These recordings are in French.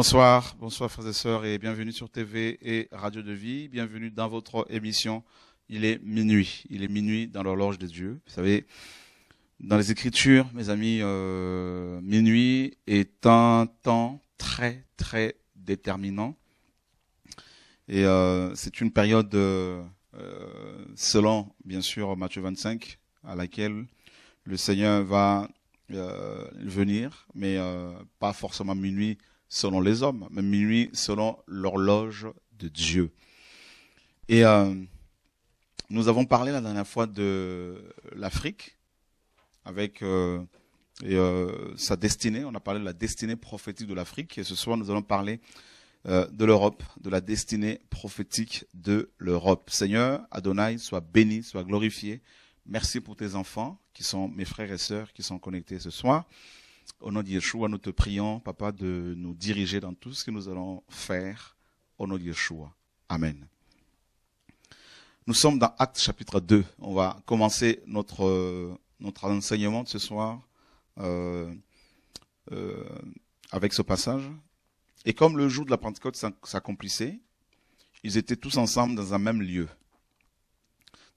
Bonsoir, bonsoir frères et sœurs et bienvenue sur TV et Radio de Vie. Bienvenue dans votre émission. Il est minuit, il est minuit dans l'horloge des dieux. Vous savez, dans les Écritures, mes amis, euh, minuit est un temps très très déterminant et euh, c'est une période euh, selon bien sûr Matthieu 25 à laquelle le Seigneur va venir, mais pas forcément minuit selon les hommes, mais minuit selon l'horloge de Dieu. Et euh, nous avons parlé la dernière fois de l'Afrique avec euh, euh, sa destinée. On a parlé de la destinée prophétique de l'Afrique et ce soir nous allons parler de l'Europe, de la destinée prophétique de l'Europe. Seigneur, Adonai, sois béni, sois glorifié. Merci pour tes enfants qui sont mes frères et sœurs qui sont connectés ce soir. Au nom de Yeshua, nous te prions, Papa, de nous diriger dans tout ce que nous allons faire. Au nom de Yeshua. Amen. Nous sommes dans Actes chapitre 2. On va commencer notre, notre enseignement de ce soir euh, euh, avec ce passage. Et comme le jour de la Pentecôte s'accomplissait, ils étaient tous ensemble dans un même lieu.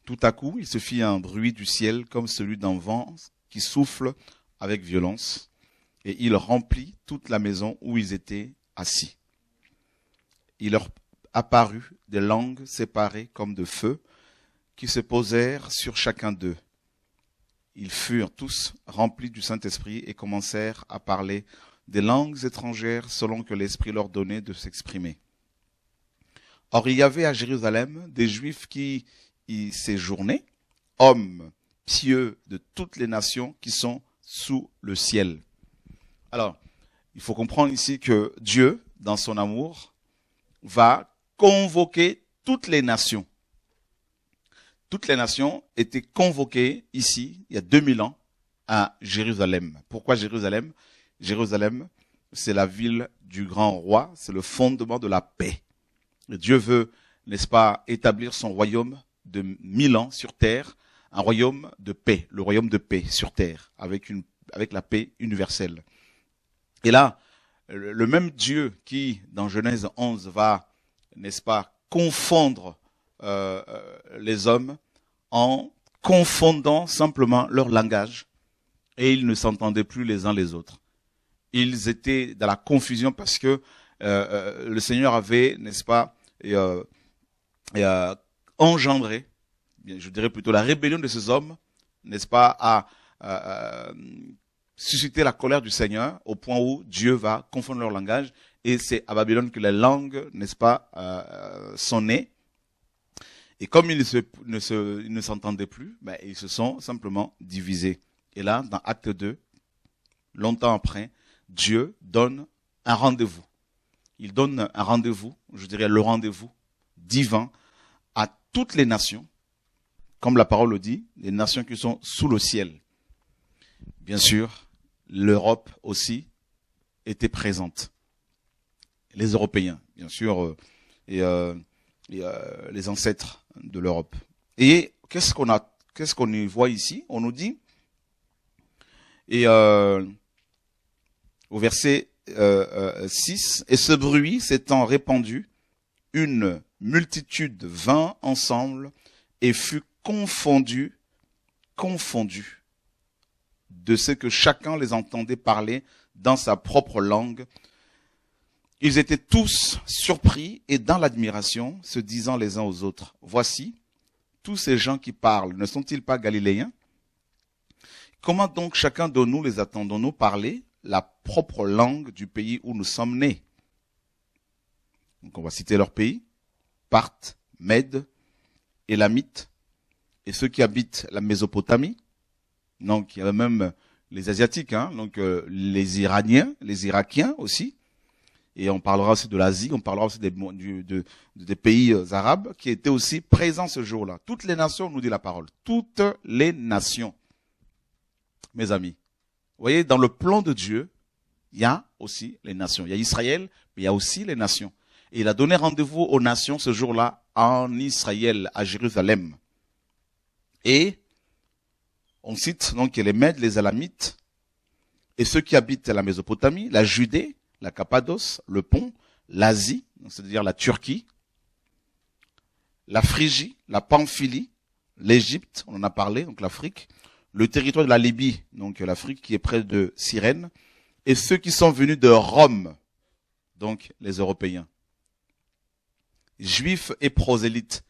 Tout à coup, il se fit un bruit du ciel comme celui d'un vent qui souffle avec violence, et il remplit toute la maison où ils étaient assis. Il leur apparut des langues séparées comme de feu, qui se posèrent sur chacun d'eux. Ils furent tous remplis du Saint-Esprit et commencèrent à parler des langues étrangères selon que l'Esprit leur donnait de s'exprimer. Or il y avait à Jérusalem des Juifs qui y séjournaient, hommes pieux de toutes les nations qui sont sous le ciel. Alors, il faut comprendre ici que Dieu, dans son amour, va convoquer toutes les nations. Toutes les nations étaient convoquées ici, il y a 2000 ans, à Jérusalem. Pourquoi Jérusalem Jérusalem, c'est la ville du grand roi, c'est le fondement de la paix. Dieu veut, n'est-ce pas, établir son royaume de mille ans sur terre, un royaume de paix, le royaume de paix sur terre, avec la paix universelle. Et là, le même Dieu qui, dans Genèse 11, va, n'est-ce pas, confondre euh, euh, les hommes en confondant simplement leur langage, et ils ne s'entendaient plus les uns les autres. Ils étaient dans la confusion parce que euh, le Seigneur avait, n'est-ce pas, et, euh, engendré, je dirais plutôt la rébellion de ces hommes, n'est-ce pas, à, à susciter la colère du Seigneur au point où Dieu va confondre leur langage. Et c'est à Babylone que les langues, n'est-ce pas, euh, sont nées. Et comme ils ne, se, ne s'entendaient plus, ben, ils se sont simplement divisés. Et là, dans Acte 2, longtemps après, Dieu donne un rendez-vous. Il donne un rendez-vous, je dirais le rendez-vous divin à toutes les nations, comme la parole le dit, les nations qui sont sous le ciel. Bien sûr, l'Europe aussi était présente. Les Européens, bien sûr, euh, et, euh, euh, les ancêtres de l'Europe. Et qu'est-ce qu'on a, qu'est-ce qu'on y voit ici On nous dit, et au verset 6, et ce bruit s'étant répandu, une multitude vint ensemble et fut confondue, confondue de ce que chacun les entendait parler dans sa propre langue. Ils étaient tous surpris et dans l'admiration, se disant les uns aux autres, Voici, tous ces gens qui parlent, ne sont-ils pas galiléens Comment donc chacun de nous les attendons-nous parler la propre langue du pays où nous sommes nés Donc on va citer leur pays, Parthes, Mède, Élamite, et ceux qui habitent la Mésopotamie, donc il y avait même les Asiatiques, hein, donc euh, les Iraniens, les Irakiens aussi. Et on parlera aussi de l'Asie, on parlera aussi des, des pays euh, arabes qui étaient aussi présents ce jour-là. Toutes les nations, nous dit la parole. Toutes les nations. Mes amis, vous voyez, dans le plan de Dieu, il y a aussi les nations. Il y a Israël, mais il y a aussi les nations. Et il a donné rendez-vous aux nations ce jour-là en Israël, à Jérusalem. Et on cite donc les Mèdes, les Alamites, et ceux qui habitent la Mésopotamie, la Judée, la Cappadoce, le Pont, l'Asie, c'est-à-dire la Turquie, la Phrygie, la Pamphylie, l'Égypte, on en a parlé, donc l'Afrique, le territoire de la Libye, donc l'Afrique qui est près de Cyrène, et ceux qui sont venus de Rome, donc les Européens, Juifs et prosélytes,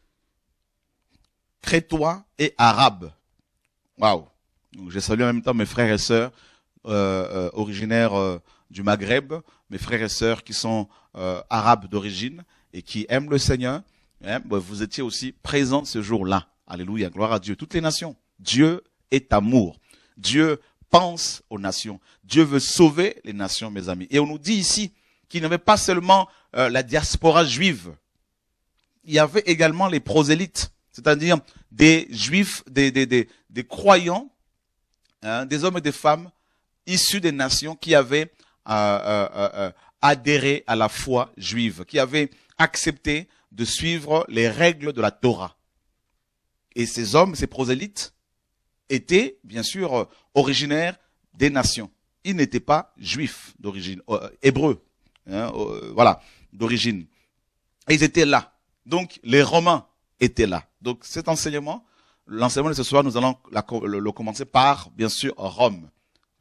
Crétois et Arabes, Waouh Je salue en même temps mes frères et sœurs euh, euh, originaires euh, du Maghreb, mes frères et sœurs qui sont arabes d'origine et qui aiment le Seigneur. Hein, bah, vous étiez aussi présents ce jour-là. Alléluia, gloire à Dieu. Toutes les nations. Dieu est amour. Dieu pense aux nations. Dieu veut sauver les nations, mes amis. Et on nous dit ici qu'il n'y avait pas seulement la diaspora juive. Il y avait également les prosélytes, c'est-à-dire des juifs, des, des, des croyants, hein, des hommes et des femmes issus des nations qui avaient euh, euh, euh, adhéré à la foi juive, qui avaient accepté de suivre les règles de la Torah. Et ces hommes, ces prosélytes, étaient bien sûr originaires des nations. Ils n'étaient pas juifs d'origine, hébreux, hein, voilà, d'origine. ils étaient là. Donc les Romains étaient là. Donc cet enseignement L'enseignement de ce soir, nous allons le, commencer par, bien sûr, Rome.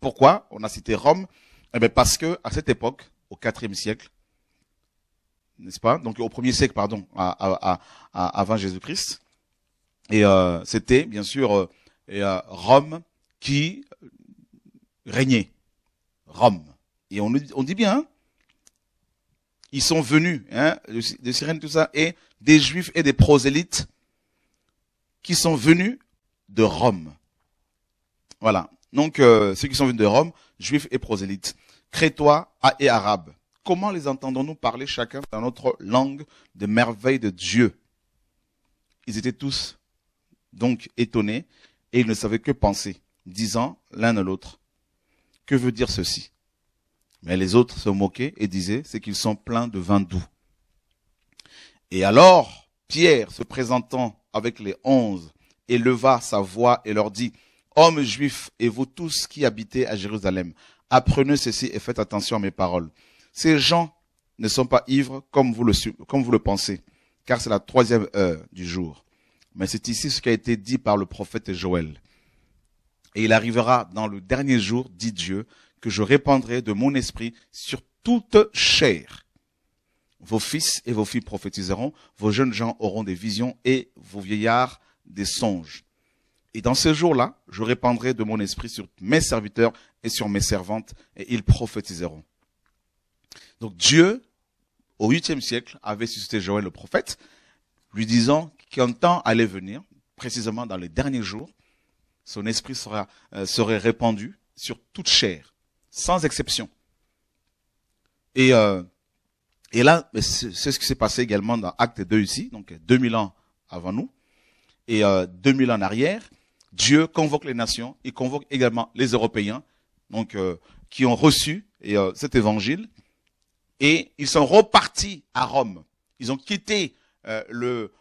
Pourquoi on a cité Rome Eh parce que à cette époque, au IVe siècle, n'est-ce pas Donc au premier siècle, pardon, avant Jésus-Christ, et euh, c'était bien sûr euh, euh, Rome qui régnait. Rome. Et on, on dit bien, ils sont venus hein, de tout ça, et des Juifs et des prosélytes qui sont venus de Rome. Voilà. Donc, euh, ceux qui sont venus de Rome, juifs et prosélytes, crétois et arabes. Comment les entendons-nous parler chacun dans notre langue de merveilles de Dieu Ils étaient tous donc étonnés et ils ne savaient que penser, disant l'un à l'autre, que veut dire ceci Mais les autres se moquaient et disaient, c'est qu'ils sont pleins de vin doux. Et alors, Pierre, se présentant avec les onze, éleva sa voix et leur dit, Hommes juifs et vous tous qui habitez à Jérusalem, apprenez ceci et faites attention à mes paroles. Ces gens ne sont pas ivres comme vous le, comme vous le pensez, car c'est la troisième heure du jour. Mais c'est ici ce qui a été dit par le prophète Joël. Et il arrivera dans le dernier jour, dit Dieu, que je répandrai de mon esprit sur toute chair vos fils et vos filles prophétiseront, vos jeunes gens auront des visions et vos vieillards des songes. Et dans ces jours-là, je répandrai de mon esprit sur mes serviteurs et sur mes servantes, et ils prophétiseront. Donc Dieu, au 8e siècle, avait suscité Joël le prophète, lui disant qu'un temps allait venir, précisément dans les derniers jours, son esprit sera, euh, serait répandu sur toute chair, sans exception. Et euh, et là, c'est ce qui s'est passé également dans Acte 2 ici, donc 2000 ans avant nous, et 2000 euh, ans en arrière, Dieu convoque les nations, il convoque également les Européens, donc euh, qui ont reçu euh, cet évangile, et ils sont repartis à Rome. Ils ont quitté le,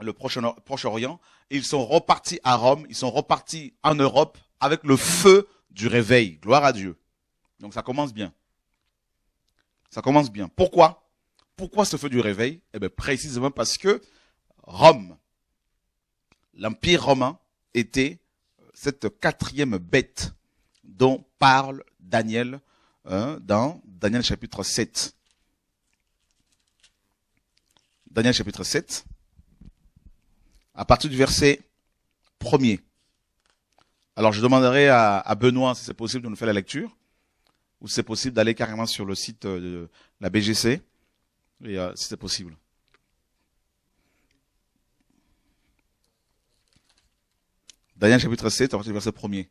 le Proche-Orient, et ils sont repartis à Rome, ils sont repartis en Europe avec le feu du réveil. Gloire à Dieu. Donc ça commence bien. Ça commence bien. Pourquoi Pourquoi ce feu du réveil Eh bien, précisément parce que Rome, l'Empire romain, était euh, cette quatrième bête dont parle Daniel hein, dans Daniel chapitre 7. Daniel chapitre 7, à partir du verset 1 Alors je demanderai à Benoît, si c'est possible, de nous faire la lecture ou c'est possible d'aller carrément sur le site euh, de la BGC, euh, si c'est possible. Daniel chapitre 7, verset 1er.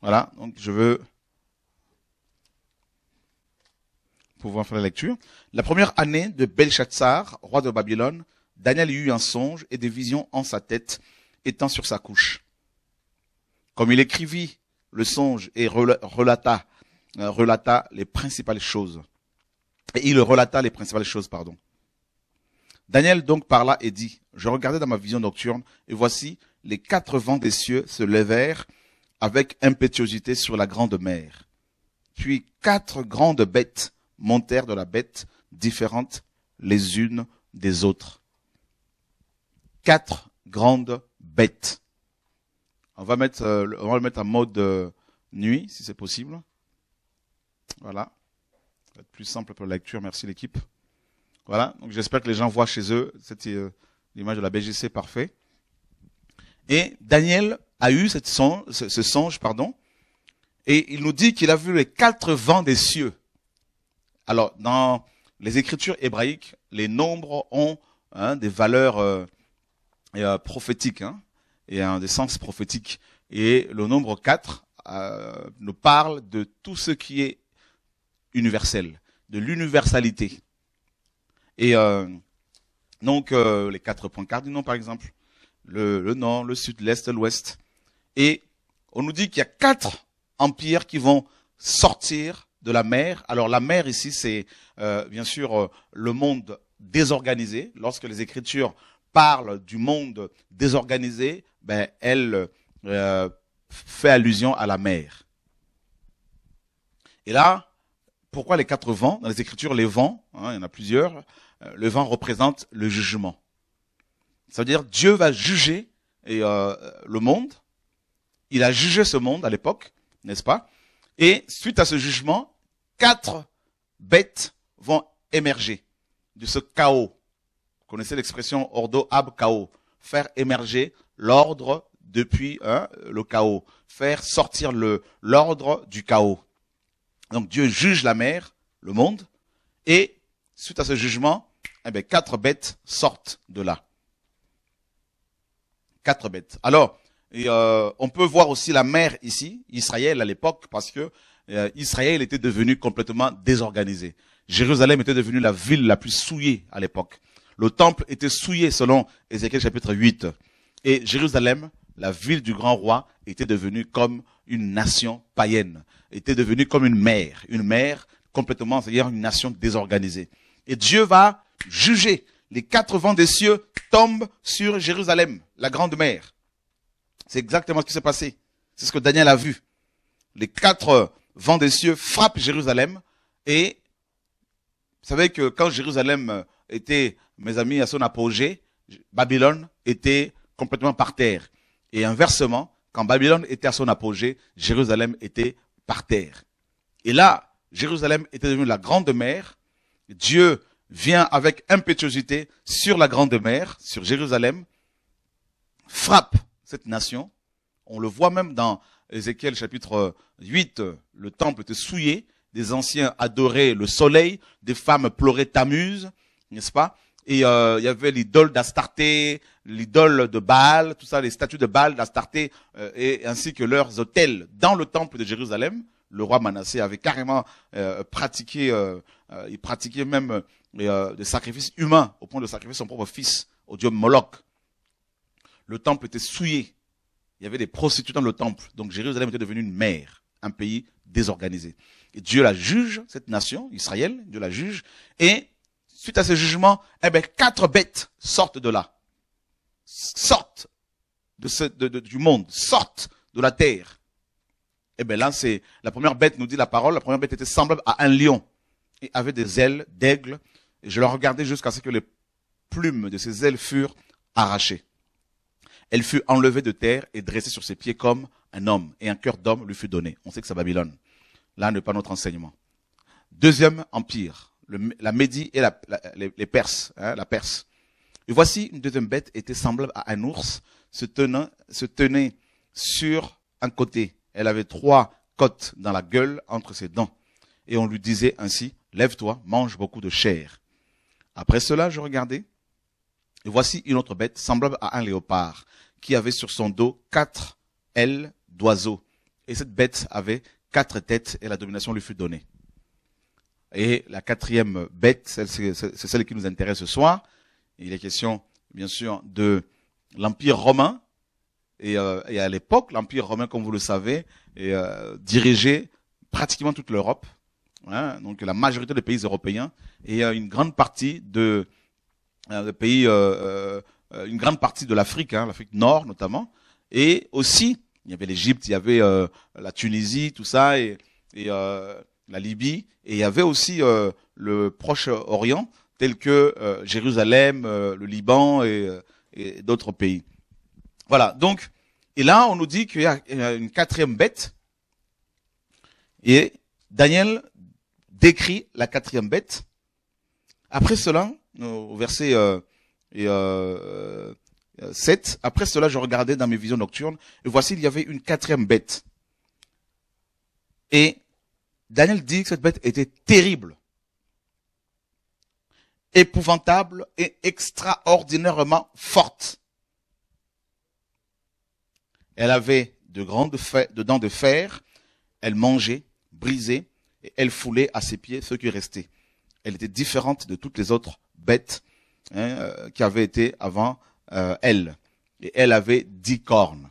Voilà, donc je veux pouvoir faire la lecture. La première année de Belshazzar, roi de Babylone, Daniel eut un songe et des visions en sa tête étant sur sa couche. Comme il écrivit le songe et relata, euh, relata les principales choses. Et il relata les principales choses, pardon. Daniel donc parla et dit, je regardais dans ma vision nocturne, et voici, les quatre vents des cieux se levèrent avec impétuosité sur la grande mer. Puis quatre grandes bêtes montèrent de la bête, différentes les unes des autres. Quatre grandes bête. On va mettre, euh, le mettre en mode euh, nuit, si c'est possible. Voilà. Ça va être plus simple pour la lecture. Merci l'équipe. Voilà. Donc j'espère que les gens voient chez eux cette euh, l'image de la BGC parfait. Et Daniel a eu cette ce, songe, pardon, et il nous dit qu'il a vu les quatre vents des cieux. Alors dans les écritures hébraïques, les nombres ont hein, des valeurs prophétiques. Hein et un des sens prophétiques. Et le nombre 4 euh, nous parle de tout ce qui est universel, de l'universalité. Et euh, donc euh, les quatre points cardinaux, par exemple, le nord, le sud, l'est, l'ouest. Et on nous dit qu'il y a quatre empires qui vont sortir de la mer. Alors la mer ici, c'est bien sûr le monde désorganisé. Lorsque les Écritures parlent du monde désorganisé, ben, elle euh, fait allusion à la mer. Et là, pourquoi les quatre vents Dans les Écritures, les vents, hein, il y en a plusieurs, euh, le vent représente le jugement. Ça veut dire Dieu va juger et, euh, le monde. Il a jugé ce monde à l'époque, n'est-ce pas Et suite à ce jugement, quatre bêtes vont émerger de ce chaos. Vous connaissez l'expression ordo ab chaos, faire émerger l'ordre depuis hein, le chaos, faire sortir le l'ordre du chaos. Donc Dieu juge la mer, le monde, et suite à ce jugement, eh ben, quatre bêtes sortent de là. Quatre bêtes. Alors, euh, on peut voir aussi la mer ici, Israël à l'époque, parce que euh, Israël était devenu complètement désorganisé. Jérusalem était devenue la ville la plus souillée à l'époque. Le temple était souillé selon Ézéchiel chapitre 8. Et Jérusalem, la ville du grand roi, était devenue comme une nation païenne, était devenue comme une mère, une mère complètement, c'est-à-dire une nation désorganisée. Et Dieu va juger. Les quatre vents des cieux tombent sur Jérusalem, la grande mère. C'est exactement ce qui s'est passé. C'est ce que Daniel a vu. Les quatre vents des cieux frappent Jérusalem et vous savez que quand Jérusalem était, mes amis, à son apogée, Babylone était complètement par terre. Et inversement, quand Babylone était à son apogée, Jérusalem était par terre. Et là, Jérusalem était devenue la grande mer. Dieu vient avec impétuosité sur la grande mer, sur Jérusalem, frappe cette nation. On le voit même dans Ézéchiel chapitre 8, le temple était souillé, des anciens adoraient le soleil, des femmes pleuraient Tamuse, n'est-ce pas Et euh, il y avait l'idole d'Astarté, l'idole de Baal, tout ça, les statues de Baal, d'Astarté, euh, et ainsi que leurs hôtels dans le temple de Jérusalem. Le roi Manassé avait carrément euh, pratiqué, euh, il pratiquait même des sacrifices humains au point de sacrifier son propre fils au dieu Moloch. Le temple était souillé. Il y avait des prostituées dans le temple. Donc Jérusalem était devenue une mer, un pays désorganisé. Et Dieu la juge, cette nation, Israël, Dieu la juge. Et suite à ce jugement, eh ben, quatre bêtes sortent de là Sorte de ce, du monde, sorte de la terre. Et eh bien là, c'est la première bête, nous dit la parole, la première bête était semblable à un lion, et avait des ailes d'aigle, et je la regardais jusqu'à ce que les plumes de ses ailes furent arrachées. Elle fut enlevée de terre et dressée sur ses pieds comme un homme, et un cœur d'homme lui fut donné. On sait que c'est Babylone. Là n'est pas notre enseignement. Deuxième empire, la Médie et les, Perses, hein, la Perse. Et voici une deuxième bête était semblable à un ours, se tenant, se tenait sur un côté. Elle avait trois côtes dans la gueule entre ses dents. Et on lui disait ainsi, lève-toi, mange beaucoup de chair. Après cela, je regardais, et voici une autre bête semblable à un léopard, qui avait sur son dos quatre ailes d'oiseau. Et cette bête avait quatre têtes, et la domination lui fut donnée. Et la quatrième bête, c'est celle qui nous intéresse ce soir, il est question, bien sûr, de l'Empire romain. Euh, et, à l'époque, l'Empire romain, comme vous le savez, est, euh, dirigeait pratiquement toute l'Europe. Hein. donc la majorité des pays européens et euh, une grande partie de, euh, pays, une grande partie de l'Afrique, hein, l'Afrique Nord notamment, et aussi il y avait l'Égypte, il y avait la Tunisie, tout ça, et la Libye, et il y avait aussi le Proche-Orient, tels que euh, Jérusalem, euh, le Liban euh, et, d'autres pays. Voilà, donc, et là, on nous dit qu'il y a une quatrième bête, et Daniel décrit la quatrième bête. Après cela, au verset euh, et, 7, après cela, je regardais dans mes visions nocturnes, et voici, il y avait une quatrième bête. Et Daniel dit que cette bête était terrible épouvantable et extraordinairement forte. Elle avait de grandes dents de fer, elle mangeait, brisait, et elle foulait à ses pieds ceux qui restaient. Elle était différente de toutes les autres bêtes hein, euh, qui avaient été avant euh, elle. Et elle avait dix cornes.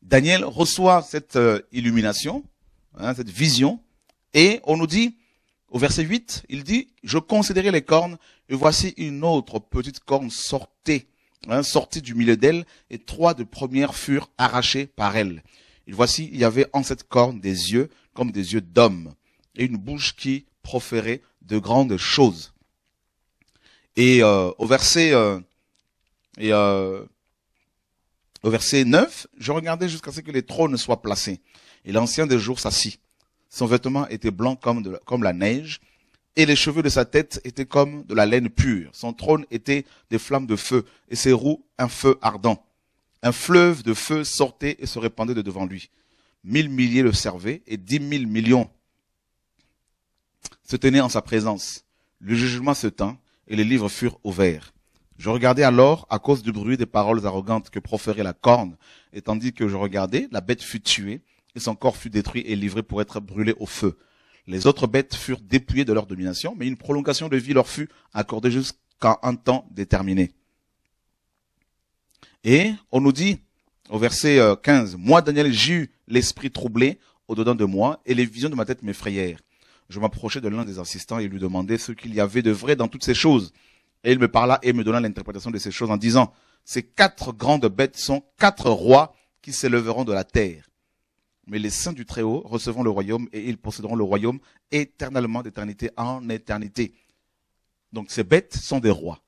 Daniel reçoit cette euh, illumination, hein, cette vision, et on nous dit, au verset 8, il dit, je considérais les cornes, et voici une autre petite corne sortait, hein, sortie du milieu d'elle, et trois de premières furent arrachées par elle. Et voici, il y avait en cette corne des yeux comme des yeux d'homme, et une bouche qui proférait de grandes choses. Et euh, au verset euh, et euh, au verset 9, je regardais jusqu'à ce que les trônes soient placés. Et l'ancien des jours s'assit. Son vêtement était blanc comme, la, comme la neige, et les cheveux de sa tête étaient comme de la laine pure. Son trône était des flammes de feu, et ses roues un feu ardent. Un fleuve de feu sortait et se répandait de devant lui. Mille milliers le servaient, et dix mille millions se tenaient en sa présence. Le jugement se tint, et les livres furent ouverts. Je regardais alors, à cause du bruit des paroles arrogantes que proférait la corne, et tandis que je regardais, la bête fut tuée, et son corps fut détruit et livré pour être brûlé au feu. Les autres bêtes furent dépouillées de leur domination, mais une prolongation de vie leur fut accordée jusqu'à un temps déterminé. Et on nous dit au verset 15, euh, Moi, Daniel, j'eus l'esprit troublé au-dedans de moi, et les visions de ma tête m'effrayèrent. Je m'approchai de l'un des assistants et lui demandai ce qu'il y avait de vrai dans toutes ces choses. Et il me parla et me donna l'interprétation de ces choses en disant, Ces quatre grandes bêtes sont quatre rois qui s'éleveront de la terre mais les saints du Très-Haut recevront le royaume et ils posséderont le royaume éternellement d'éternité en éternité. Donc ces bêtes sont des rois.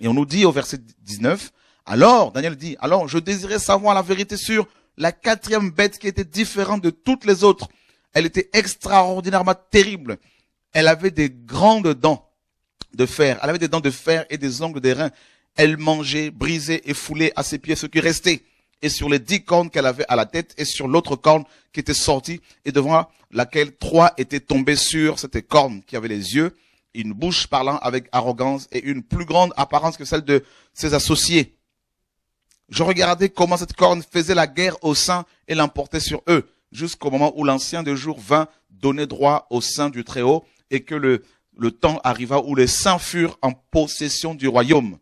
Et on nous dit au verset 19, alors, Daniel dit, alors je désirais savoir la vérité sur la quatrième bête qui était différente de toutes les autres. Elle était extraordinairement terrible. Elle avait des grandes dents de fer. Elle avait des dents de fer et des ongles d'airain. Elle mangeait, brisait et foulait à ses pieds ce qui restait et sur les dix cornes qu'elle avait à la tête et sur l'autre corne qui était sortie et devant laquelle trois étaient tombés sur cette corne qui avait les yeux, une bouche parlant avec arrogance et une plus grande apparence que celle de ses associés. Je regardais comment cette corne faisait la guerre aux saints et l'emportait sur eux, jusqu'au moment où l'ancien des jours vint donner droit aux saints du Très-Haut et que le, le temps arriva où les saints furent en possession du royaume.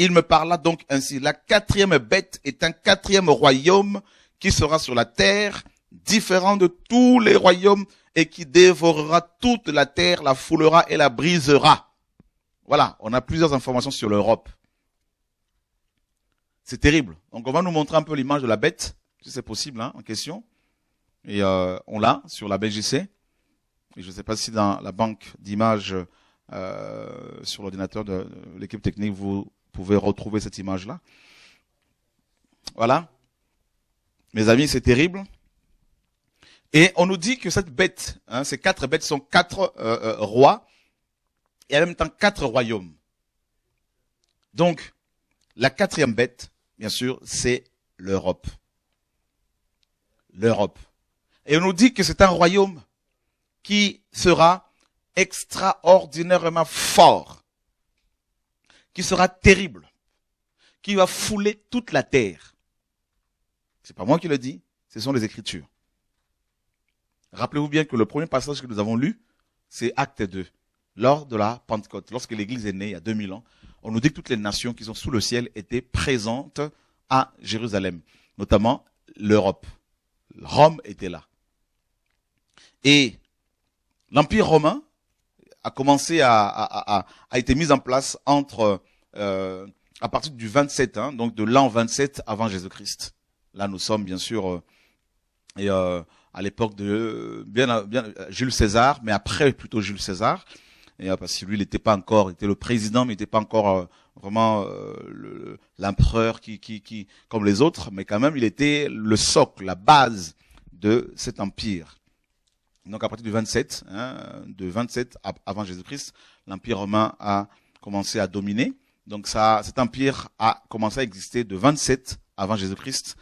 Il me parla donc ainsi. La quatrième bête est un quatrième royaume qui sera sur la terre, différent de tous les royaumes et qui dévorera toute la terre, la foulera et la brisera. Voilà, on a plusieurs informations sur l'Europe. C'est terrible. Donc on va nous montrer un peu l'image de la bête, si c'est possible, hein, en question. Et euh, on l'a sur la BGC. je ne sais pas si dans la banque d'images euh, sur l'ordinateur de l'équipe technique, vous pouvez retrouver cette image-là. Voilà. Mes amis, c'est terrible. Et on nous dit que cette bête, hein, ces quatre bêtes sont quatre euh, euh, rois et en même temps quatre royaumes. Donc, la quatrième bête, bien sûr, c'est l'Europe. L'Europe. Et on nous dit que c'est un royaume qui sera extraordinairement fort qui sera terrible, qui va fouler toute la terre. C'est pas moi qui le dis, ce sont les Écritures. Rappelez-vous bien que le premier passage que nous avons lu, c'est Acte 2, lors de la Pentecôte, lorsque l'Église est née il y a 2000 ans. On nous dit que toutes les nations qui sont sous le ciel étaient présentes à Jérusalem, notamment l'Europe. Rome était là. Et l'Empire romain a commencé à, a été mise en place entre euh, à partir du 27, hein, donc de l'an 27 avant Jésus-Christ. Là, nous sommes bien sûr euh, et euh, à l'époque de bien, bien Jules César, mais après plutôt Jules César, et, parce que lui, il n'était pas encore, il était le président, mais il n'était pas encore vraiment l'empereur qui, qui, qui, comme les autres, mais quand même, il était le socle, la base de cet empire donc à partir du 27, hein, de 27 avant Jésus-Christ, l'Empire romain a commencé à dominer. Donc cet empire a commencé à exister de 27 avant Jésus-Christ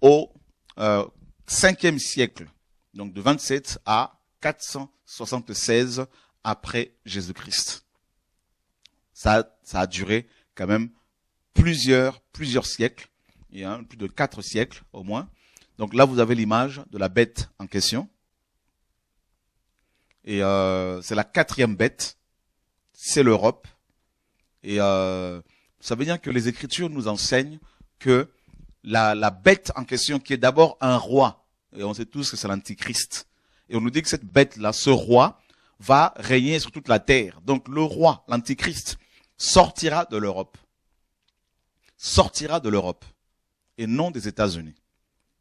au 5e euh, siècle. Donc de 27 à 476 après Jésus-Christ. Ça, a duré quand même plusieurs, siècles, plus de quatre siècles au moins. Donc là, vous avez l'image de la bête en question. Et euh, c'est la quatrième bête, c'est l'Europe. Et euh, ça veut dire que les Écritures nous enseignent que la, la bête en question, qui est d'abord un roi, et on sait tous que c'est l'Antichrist, et on nous dit que cette bête-là, ce roi, va régner sur toute la terre. Donc le roi, l'Antichrist, sortira de l'Europe. Sortira de l'Europe et non des États-Unis.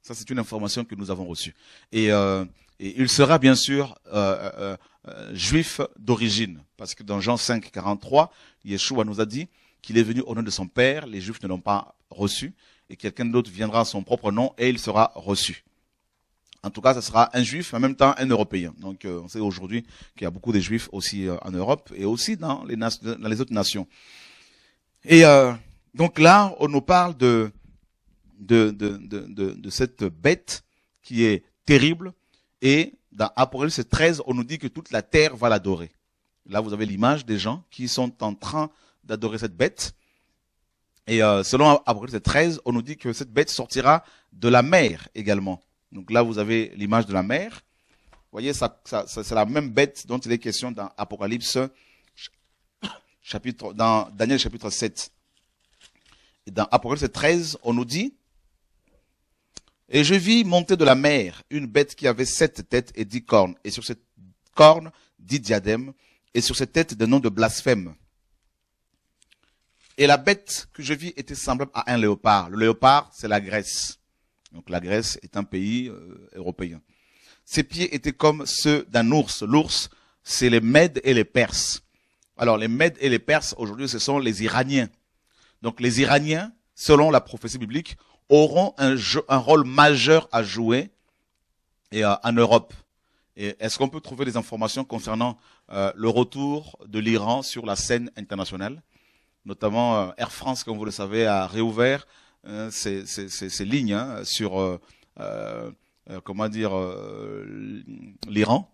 Ça, c'est une information que nous avons reçue. Et euh, et il sera bien sûr euh, euh, euh, juif d'origine, parce que dans Jean 5, 43, Yeshua nous a dit qu'il est venu au nom de son Père, les juifs ne l'ont pas reçu, et quelqu'un d'autre viendra à son propre nom et il sera reçu. En tout cas, ce sera un juif, en même temps un Européen. Donc, on sait aujourd'hui qu'il y a beaucoup de juifs aussi en Europe et aussi dans les, autres nations. Et donc là, on nous parle de, de, cette bête qui est terrible, et dans Apocalypse 13, on nous dit que toute la terre va l'adorer. Là, vous avez l'image des gens qui sont en train d'adorer cette bête. Et euh, selon Apocalypse 13, on nous dit que cette bête sortira de la mer également. Donc là, vous avez l'image de la mer. Vous voyez, ça, ça, ça c'est la même bête dont il est question dans Apocalypse, chapitre, dans Daniel chapitre 7. Et dans Apocalypse 13, on nous dit et je vis monter de la mer une bête qui avait sept têtes et dix cornes, et sur cette corne, dix diadèmes, et sur cette tête des noms de blasphème. Et la bête que je vis était semblable à un léopard. Le léopard, c'est la Grèce. Donc la Grèce est un pays euh, européen. Ses pieds étaient comme ceux d'un ours. L'ours, c'est les Mèdes et les Perses. Alors les Mèdes et les Perses, aujourd'hui, ce sont les Iraniens. Donc les Iraniens, selon la prophétie biblique, auront un, rôle majeur à jouer et, euh, en Europe. Est-ce qu'on peut trouver des informations concernant euh, le retour de l'Iran sur la scène internationale Notamment euh, Air France, comme vous le savez, a réouvert ses, lignes hein, sur comment dire l'Iran.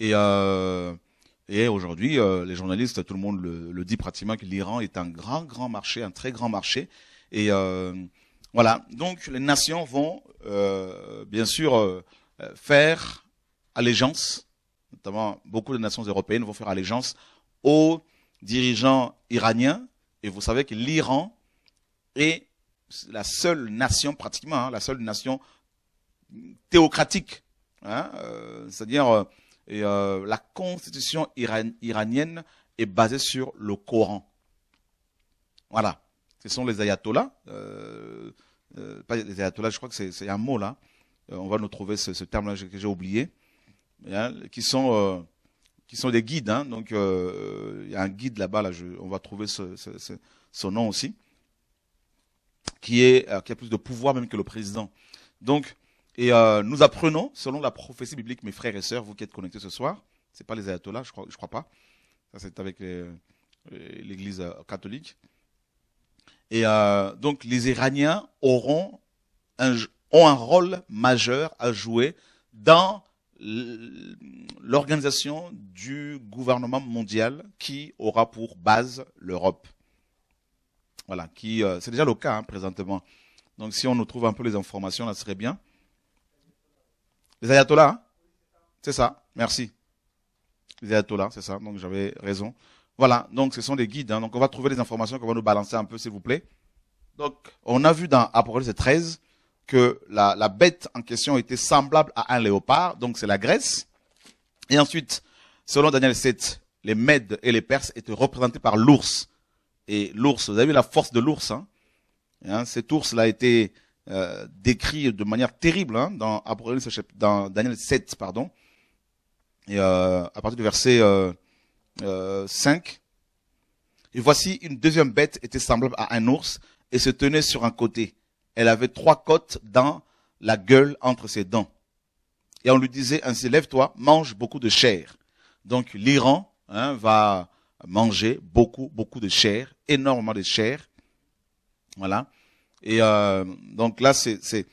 Et, aujourd'hui, les journalistes, tout le monde le, le dit pratiquement que l'Iran est un grand, grand marché, un très grand marché et euh, voilà, donc les nations vont euh, bien sûr euh, faire allégeance, notamment beaucoup de nations européennes vont faire allégeance aux dirigeants iraniens. Et vous savez que l'Iran est la seule nation, pratiquement, hein, la seule nation théocratique. Hein, c'est-à-dire, la constitution iranienne est basée sur le Coran. Voilà. Ce sont les ayatollahs. Euh, euh, pas les ayatollahs, je crois que c'est un mot là. Euh, on va nous trouver ce, terme-là que j'ai oublié. Hein, qui sont qui sont des guides. Hein. donc il y a un guide là-bas. Là, on va trouver ce, son nom aussi, qui est qui a plus de pouvoir même que le président. Donc et nous apprenons, selon la prophétie biblique, mes frères et sœurs, vous qui êtes connectés ce soir, c'est pas les ayatollahs, je crois, je crois pas. Ça c'est avec l'Église catholique. Et euh, donc les Iraniens auront un, ont un rôle majeur à jouer dans l'organisation du gouvernement mondial qui aura pour base l'Europe. Voilà, qui euh, c'est déjà le cas hein, présentement. Donc si on nous trouve un peu les informations, ça serait bien. Les ayatollahs, hein c'est ça. Merci. Les ayatollahs, c'est ça. Donc j'avais raison. Voilà, donc ce sont des guides. Hein. Donc on va trouver des informations qu'on va nous balancer un peu, s'il vous plaît. Donc on a vu dans Apocalypse 13 que la, bête en question était semblable à un léopard, donc c'est la Grèce. Et ensuite, selon Daniel 7, les Mèdes et les Perses étaient représentés par l'ours. Et l'ours, vous avez vu la force de l'ours. Hein, hein cet ours-là a été euh, décrit de manière terrible hein, dans, dans Daniel 7, pardon. Et euh, à partir du verset... Euh, euh, 5. Et voici une deuxième bête était semblable à un ours et se tenait sur un côté. Elle avait trois côtes dans la gueule entre ses dents. Et on lui disait ainsi, lève-toi, mange beaucoup de chair. Donc l'Iran hein, va manger beaucoup, beaucoup de chair, énormément de chair. Voilà. Et euh, donc là, c'est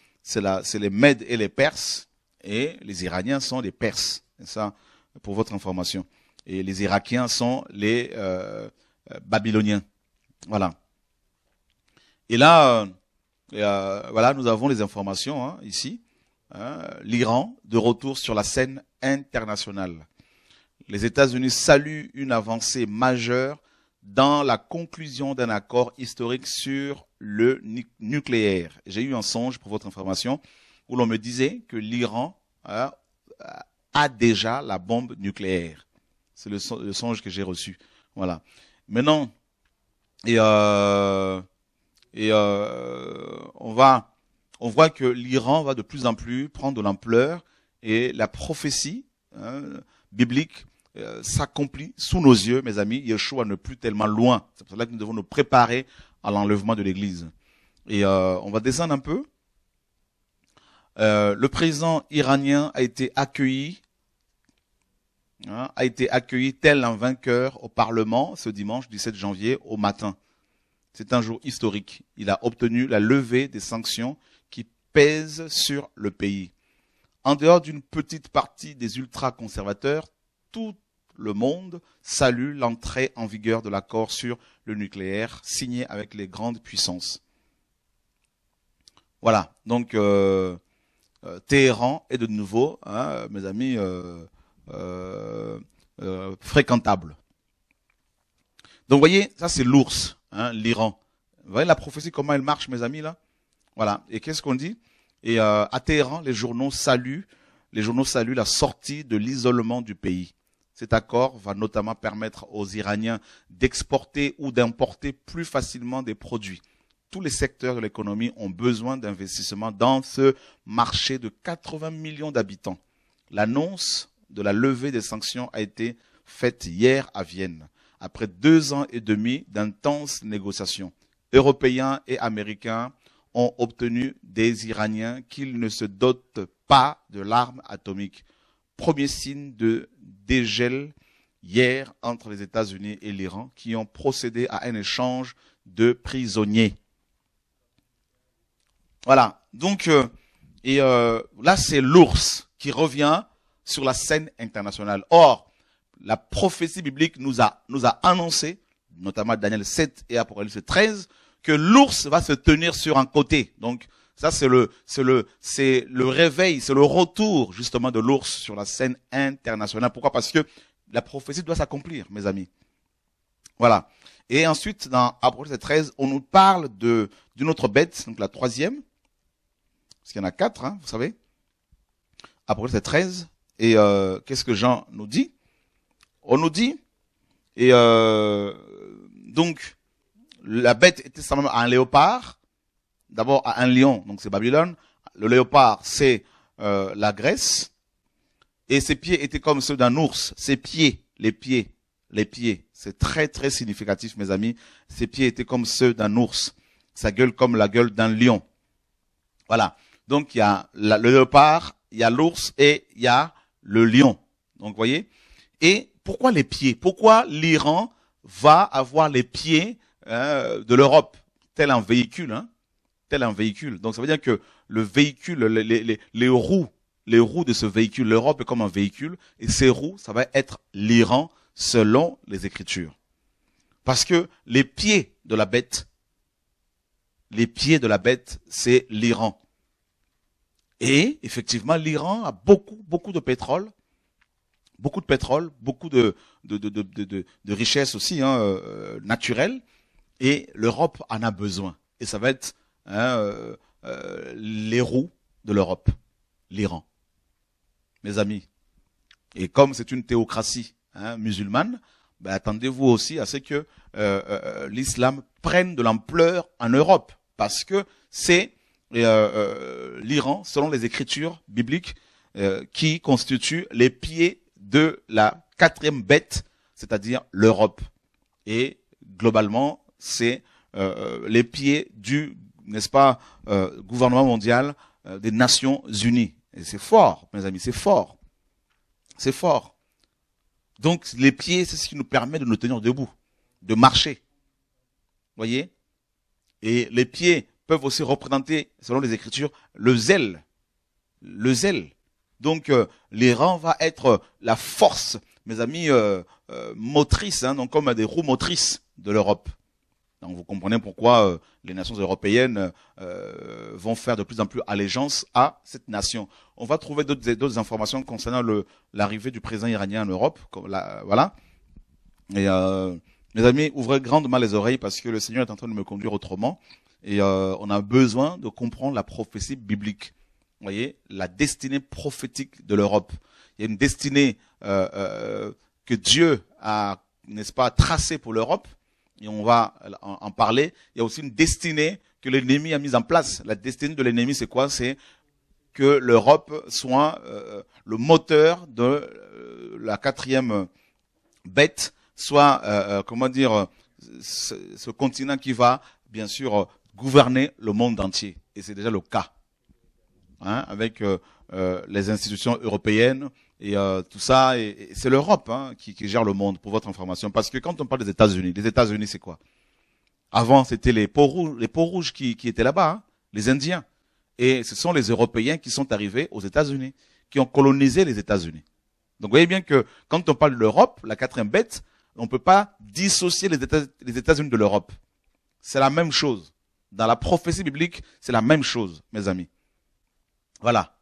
les Mèdes et les Perses. Et les Iraniens sont des Perses. Et ça, pour votre information et les Irakiens sont les euh, euh, Babyloniens. Voilà. Et là, euh, voilà, nous avons les informations hein, ici. Hein. L'Iran de retour sur la scène internationale. Les États-Unis saluent une avancée majeure dans la conclusion d'un accord historique sur le nucléaire. J'ai eu un songe, pour votre information, où l'on me disait que l'Iran hein, a déjà la bombe nucléaire. C'est le, songe que j'ai reçu. Voilà. Maintenant, et, euh, et euh, on va, on voit que l'Iran va de plus en plus prendre de l'ampleur et la prophétie hein, biblique euh, s'accomplit sous nos yeux, mes amis. Yeshua ne plus tellement loin. C'est pour cela que nous devons nous préparer à l'enlèvement de l'Église. Et on va descendre un peu. le président iranien a été accueilli Hein, a été accueilli tel un vainqueur au Parlement ce dimanche 17 janvier au matin. C'est un jour historique. Il a obtenu la levée des sanctions qui pèsent sur le pays. En dehors d'une petite partie des ultra-conservateurs, tout le monde salue l'entrée en vigueur de l'accord sur le nucléaire signé avec les grandes puissances. Voilà, donc euh, euh, Téhéran est de nouveau, hein, mes amis, euh, euh, euh, fréquentable. Donc vous voyez, ça c'est l'ours, hein, l'Iran. Vous voyez la prophétie, comment elle marche, mes amis, là Voilà. Et qu'est-ce qu'on dit Et euh, à Téhéran, les journaux saluent, les journaux saluent la sortie de l'isolement du pays. Cet accord va notamment permettre aux Iraniens d'exporter ou d'importer plus facilement des produits. Tous les secteurs de l'économie ont besoin d'investissement dans ce marché de 80 millions d'habitants. L'annonce de la levée des sanctions a été faite hier à Vienne, après deux ans et demi d'intenses négociations. Européens et Américains ont obtenu des Iraniens qu'ils ne se dotent pas de l'arme atomique. Premier signe de dégel hier entre les États-Unis et l'Iran qui ont procédé à un échange de prisonniers. Voilà. Donc, euh, et euh, là, c'est l'ours qui revient sur la scène internationale. Or, la prophétie biblique nous a, nous a annoncé, notamment Daniel 7 et Apocalypse 13, que l'ours va se tenir sur un côté. Donc, ça, c'est le, c'est le, c'est le réveil, c'est le retour, justement, de l'ours sur la scène internationale. Pourquoi? Parce que la prophétie doit s'accomplir, mes amis. Voilà. Et ensuite, dans Apocalypse 13, on nous parle de, d'une autre bête, donc la troisième. Parce qu'il y en a quatre, hein, vous savez. Apocalypse 13. Et euh, qu'est-ce que Jean nous dit On nous dit, et euh, donc, la bête était simplement un léopard, d'abord à un lion, donc c'est Babylone. Le léopard, c'est euh, la Grèce. Et ses pieds étaient comme ceux d'un ours. Ses pieds, les pieds, les pieds. C'est très très significatif, mes amis. Ses pieds étaient comme ceux d'un ours. Sa gueule comme la gueule d'un lion. Voilà. Donc il y a le léopard, il y a l'ours et il y a le lion. Donc, voyez. Et pourquoi les pieds Pourquoi l'Iran va avoir les pieds hein, de l'Europe tel un véhicule, hein tel un véhicule. Donc, ça veut dire que le véhicule, les, les roues, les roues de ce véhicule, l'Europe est comme un véhicule, et ces roues, ça va être l'Iran selon les Écritures. Parce que les pieds de la bête, les pieds de la bête, c'est l'Iran. Et effectivement, l'Iran a beaucoup, beaucoup de pétrole, beaucoup de pétrole, beaucoup de, de, richesses aussi hein, euh, naturelles, et l'Europe en a besoin. Et ça va être hein, euh, euh, les roues de l'Europe, l'Iran. Mes amis, et comme c'est une théocratie hein, musulmane, ben, attendez-vous aussi à ce que l'islam prenne de l'ampleur en Europe, parce que c'est et euh, euh, l'Iran, selon les écritures bibliques, euh, qui constituent les pieds de la quatrième bête, c'est-à-dire l'Europe. Et globalement, c'est les pieds du, n'est-ce pas, gouvernement mondial des Nations Unies. Et c'est fort, mes amis, c'est fort. C'est fort. Donc les pieds, c'est ce qui nous permet de nous tenir debout, de marcher. Voyez Et les pieds peuvent aussi représenter, selon les Écritures, le zèle. Le zèle. Donc euh, l'Iran va être euh, la force, mes amis, euh, motrice, hein, donc comme des roues motrices de l'Europe. Donc vous comprenez pourquoi les nations européennes vont faire de plus en plus allégeance à cette nation. On va trouver d'autres informations concernant l'arrivée du président iranien en Europe. Comme voilà. Et mes amis, ouvrez grandement les oreilles parce que le Seigneur est en train de me conduire autrement. Et euh, on a besoin de comprendre la prophétie biblique. Vous voyez, la destinée prophétique de l'Europe. Il y a une destinée euh, euh, que Dieu a, n'est-ce pas, tracée pour l'Europe. Et on va en, parler. Il y a aussi une destinée que l'ennemi a mise en place. La destinée de l'ennemi, c'est quoi C'est que l'Europe soit le moteur de la quatrième bête, soit comment dire ce, continent qui va bien sûr gouverner le monde entier. Et c'est déjà le cas. Hein, avec euh, euh, les institutions européennes et euh, tout ça. Et, c'est l'Europe hein, qui, gère le monde, pour votre information. Parce que quand on parle des États-Unis, les États-Unis, c'est quoi Avant, c'était les peaux rouges, les peaux rouges qui, étaient là-bas, hein, les Indiens. Et ce sont les Européens qui sont arrivés aux États-Unis, qui ont colonisé les États-Unis. Donc, vous voyez bien que quand on parle de l'Europe, la quatrième bête, on ne peut pas dissocier les États-Unis de l'Europe. C'est la même chose. Dans la prophétie biblique, c'est la même chose, mes amis. Voilà.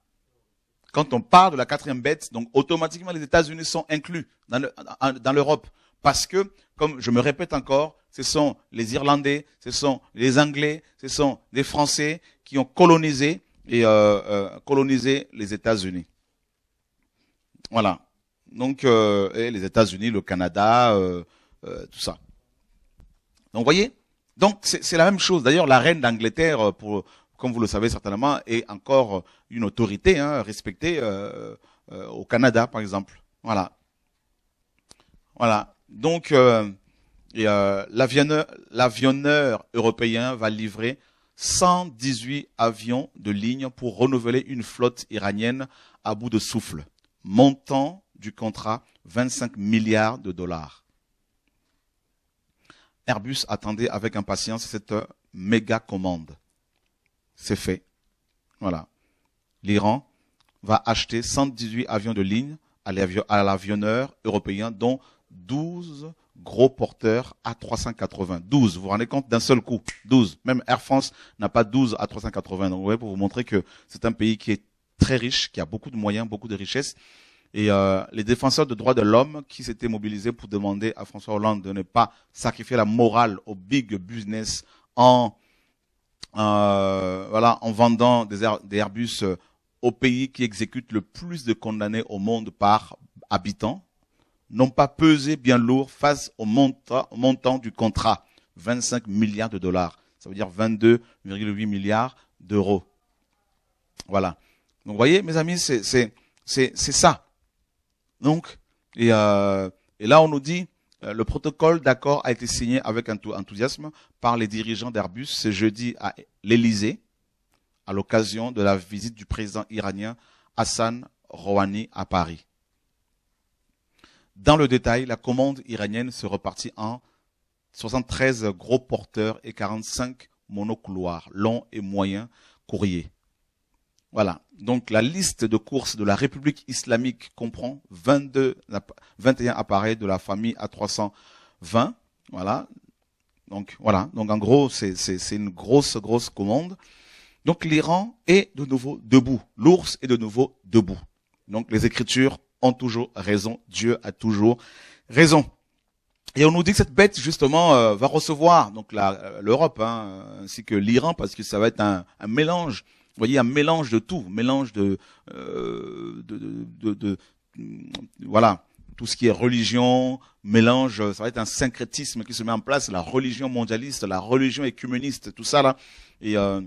Quand on parle de la quatrième bête, donc automatiquement les États-Unis sont inclus dans l'Europe. parce que, comme je me répète encore, ce sont les Irlandais, ce sont les Anglais, ce sont les Français qui ont colonisé et euh, euh, colonisé les États-Unis. Voilà. Donc, euh, les États-Unis, le Canada, tout ça. Donc, vous voyez, donc c'est la même chose. D'ailleurs, la reine d'Angleterre, euh, pour comme vous le savez certainement, est encore euh, une autorité hein, respectée euh, au Canada, par exemple. Voilà. Voilà. Donc, euh, l'avionneur européen va livrer 118 avions de ligne pour renouveler une flotte iranienne à bout de souffle. Montant du contrat, 25 milliards de dollars. Airbus attendait avec impatience cette méga commande. C'est fait. Voilà. L'Iran va acheter 118 avions de ligne à l'avionneur européen, dont 12 gros porteurs A380. 12, vous vous rendez compte d'un seul coup 12. Même Air France n'a pas 12 A380. Donc, voyez, pour vous montrer que c'est un pays qui est très riche, qui a beaucoup de moyens, beaucoup de richesses et euh, les défenseurs de droits de l'homme qui s'étaient mobilisés pour demander à François Hollande de ne pas sacrifier la morale au big business en euh, voilà en vendant des, Airbus euh, au pays qui exécute le plus de condamnés au monde par habitant n'ont pas pesé bien lourd face au montant, du contrat 25 milliards de dollars ça veut dire 22,8 milliards d'euros voilà donc voyez mes amis c'est c'est c'est ça donc, euh, et, là, on nous dit, euh, le protocole d'accord a été signé avec enthousiasme par les dirigeants d'Airbus ce jeudi à l'Elysée, à l'occasion de la visite du président iranien Hassan Rouhani à Paris. Dans le détail, la commande iranienne se repartit en 73 gros porteurs et 45 monocouloirs, longs et moyens courriers, voilà. Donc la liste de courses de la République islamique comprend 22, 21 appareils de la famille A320. Voilà. Donc voilà. Donc en gros, c'est une grosse, grosse commande. Donc l'Iran est de nouveau debout. L'ours est de nouveau debout. Donc les Écritures ont toujours raison. Dieu a toujours raison. Et on nous dit que cette bête justement euh, va recevoir donc euh, l'Europe hein, ainsi que l'Iran parce que ça va être un mélange vous voyez, un mélange de tout, mélange euh, de, de, voilà, tout ce qui est religion, mélange, ça va être un syncrétisme qui se met en place, la religion mondialiste, la religion écumeniste, tout ça là, et euh,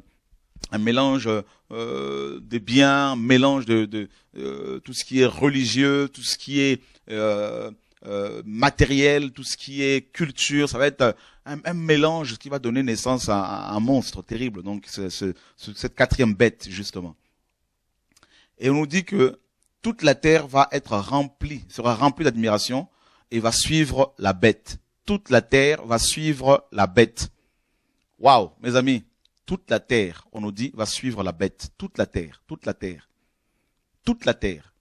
un mélange euh, des biens, mélange de euh, tout ce qui est religieux, tout ce qui est euh, matériel, tout ce qui est culture, ça va être euh, un, mélange qui va donner naissance à, un monstre terrible. Donc cette quatrième bête justement. Et on nous dit que toute la terre va être remplie, sera remplie d'admiration et va suivre la bête. Toute la terre va suivre la bête. Waouh, mes amis, toute la terre, on nous dit, va suivre la bête. Toute la terre, toute la terre, toute la terre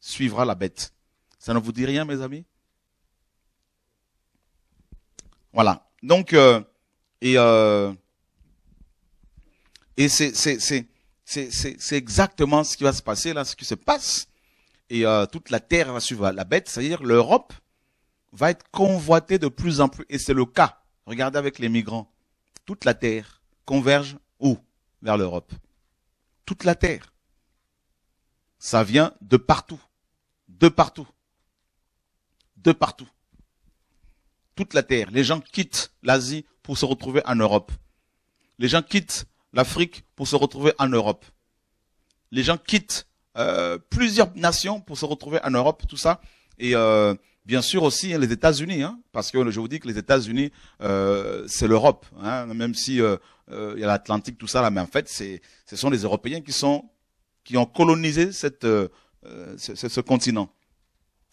suivra la bête. Ça ne vous dit rien, mes amis Voilà. Donc, euh, et, euh, et c'est exactement ce qui va se passer là, ce qui se passe. Et euh, toute la terre va suivre la bête, c'est-à-dire l'Europe va être convoitée de plus en plus. Et c'est le cas. Regardez avec les migrants. Toute la terre converge où Vers l'Europe. Toute la terre. Ça vient de partout. De partout de partout. Toute la terre. Les gens quittent l'Asie pour se retrouver en Europe. Les gens quittent l'Afrique pour se retrouver en Europe. Les gens quittent euh, plusieurs nations pour se retrouver en Europe, tout ça. Et euh, bien sûr aussi hein, les États-Unis, hein, parce que je vous dis que les États-Unis, euh, c'est l'Europe, hein. même si il y a l'Atlantique, tout ça là, mais en fait, c'est ce sont les Européens qui sont qui ont colonisé cette ce continent.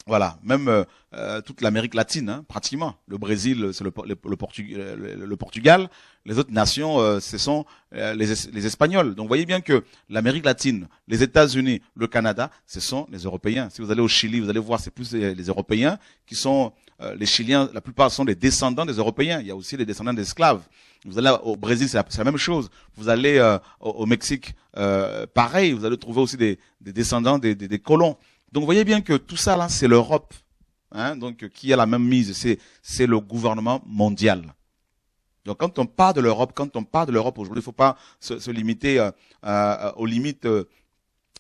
Voilà, même euh, euh, toute l'Amérique latine, hein, pratiquement. Le Brésil, c'est le, Portugal. Les autres nations, euh, ce sont les, Espagnols. Donc, voyez bien que l'Amérique latine, les États-Unis, le Canada, ce sont les Européens. Si vous allez au Chili, vous allez voir, c'est plus les, Européens qui sont les Chiliens. La plupart sont des descendants des Européens. Il y a aussi des descendants d'esclaves. Vous allez au Brésil, c'est la, même chose. Vous allez au, Mexique, pareil. Vous allez trouver aussi des, descendants des colons. Donc vous voyez bien que tout ça là, c'est l'Europe, hein, donc qui a la même mise, c'est le gouvernement mondial. Donc quand on parle de l'Europe, quand on parle de l'Europe aujourd'hui, il ne faut pas se, limiter euh, aux limites euh,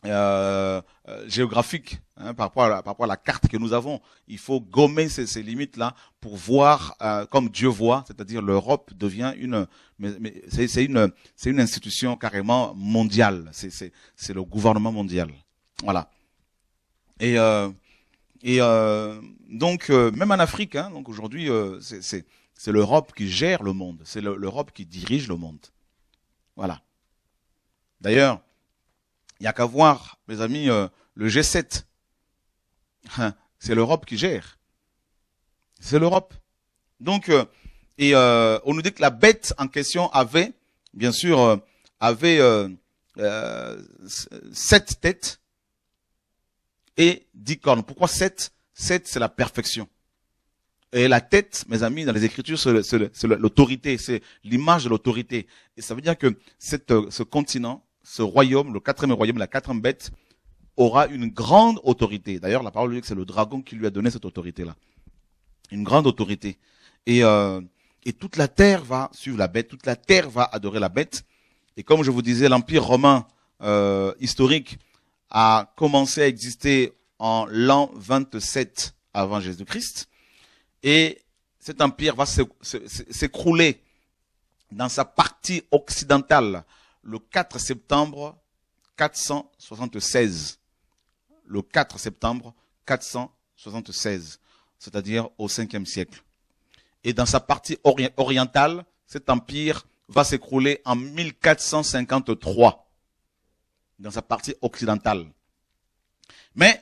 euh, géographiques hein, par, rapport à la, rapport à la carte que nous avons. Il faut gommer ces, limites-là pour voir comme Dieu voit, c'est-à-dire l'Europe devient une, c'est une, c'est une institution carrément mondiale. C'est le gouvernement mondial. Voilà. Et, euh, et euh, donc, euh, même en Afrique, hein, donc aujourd'hui, c'est l'Europe qui gère le monde, c'est l'Europe qui dirige le monde. Voilà. D'ailleurs, il n'y a qu'à voir, mes amis, le G7. Hein, c'est l'Europe qui gère. C'est l'Europe. Donc, et on nous dit que la bête en question avait, bien sûr, avait sept têtes et dix cornes. Pourquoi sept Sept, c'est la perfection. Et la tête, mes amis, dans les Écritures, c'est l'autorité, c'est l'image de l'autorité. Et ça veut dire que euh, ce continent, ce royaume, le quatrième royaume, la quatrième bête, aura une grande autorité. D'ailleurs, la parole dit que c'est le dragon qui lui a donné cette autorité-là. Une grande autorité. Et, euh, et toute la terre va suivre la bête, toute la terre va adorer la bête. Et comme je vous disais, l'Empire romain euh, historique a commencé à exister en l'an 27 avant Jésus-Christ. Et cet empire va s'écrouler dans sa partie occidentale le 4 septembre 476. Le 4 septembre 476, c'est-à-dire au 5e siècle. Et dans sa partie orientale, cet empire va s'écrouler en 1453 dans sa partie occidentale. Mais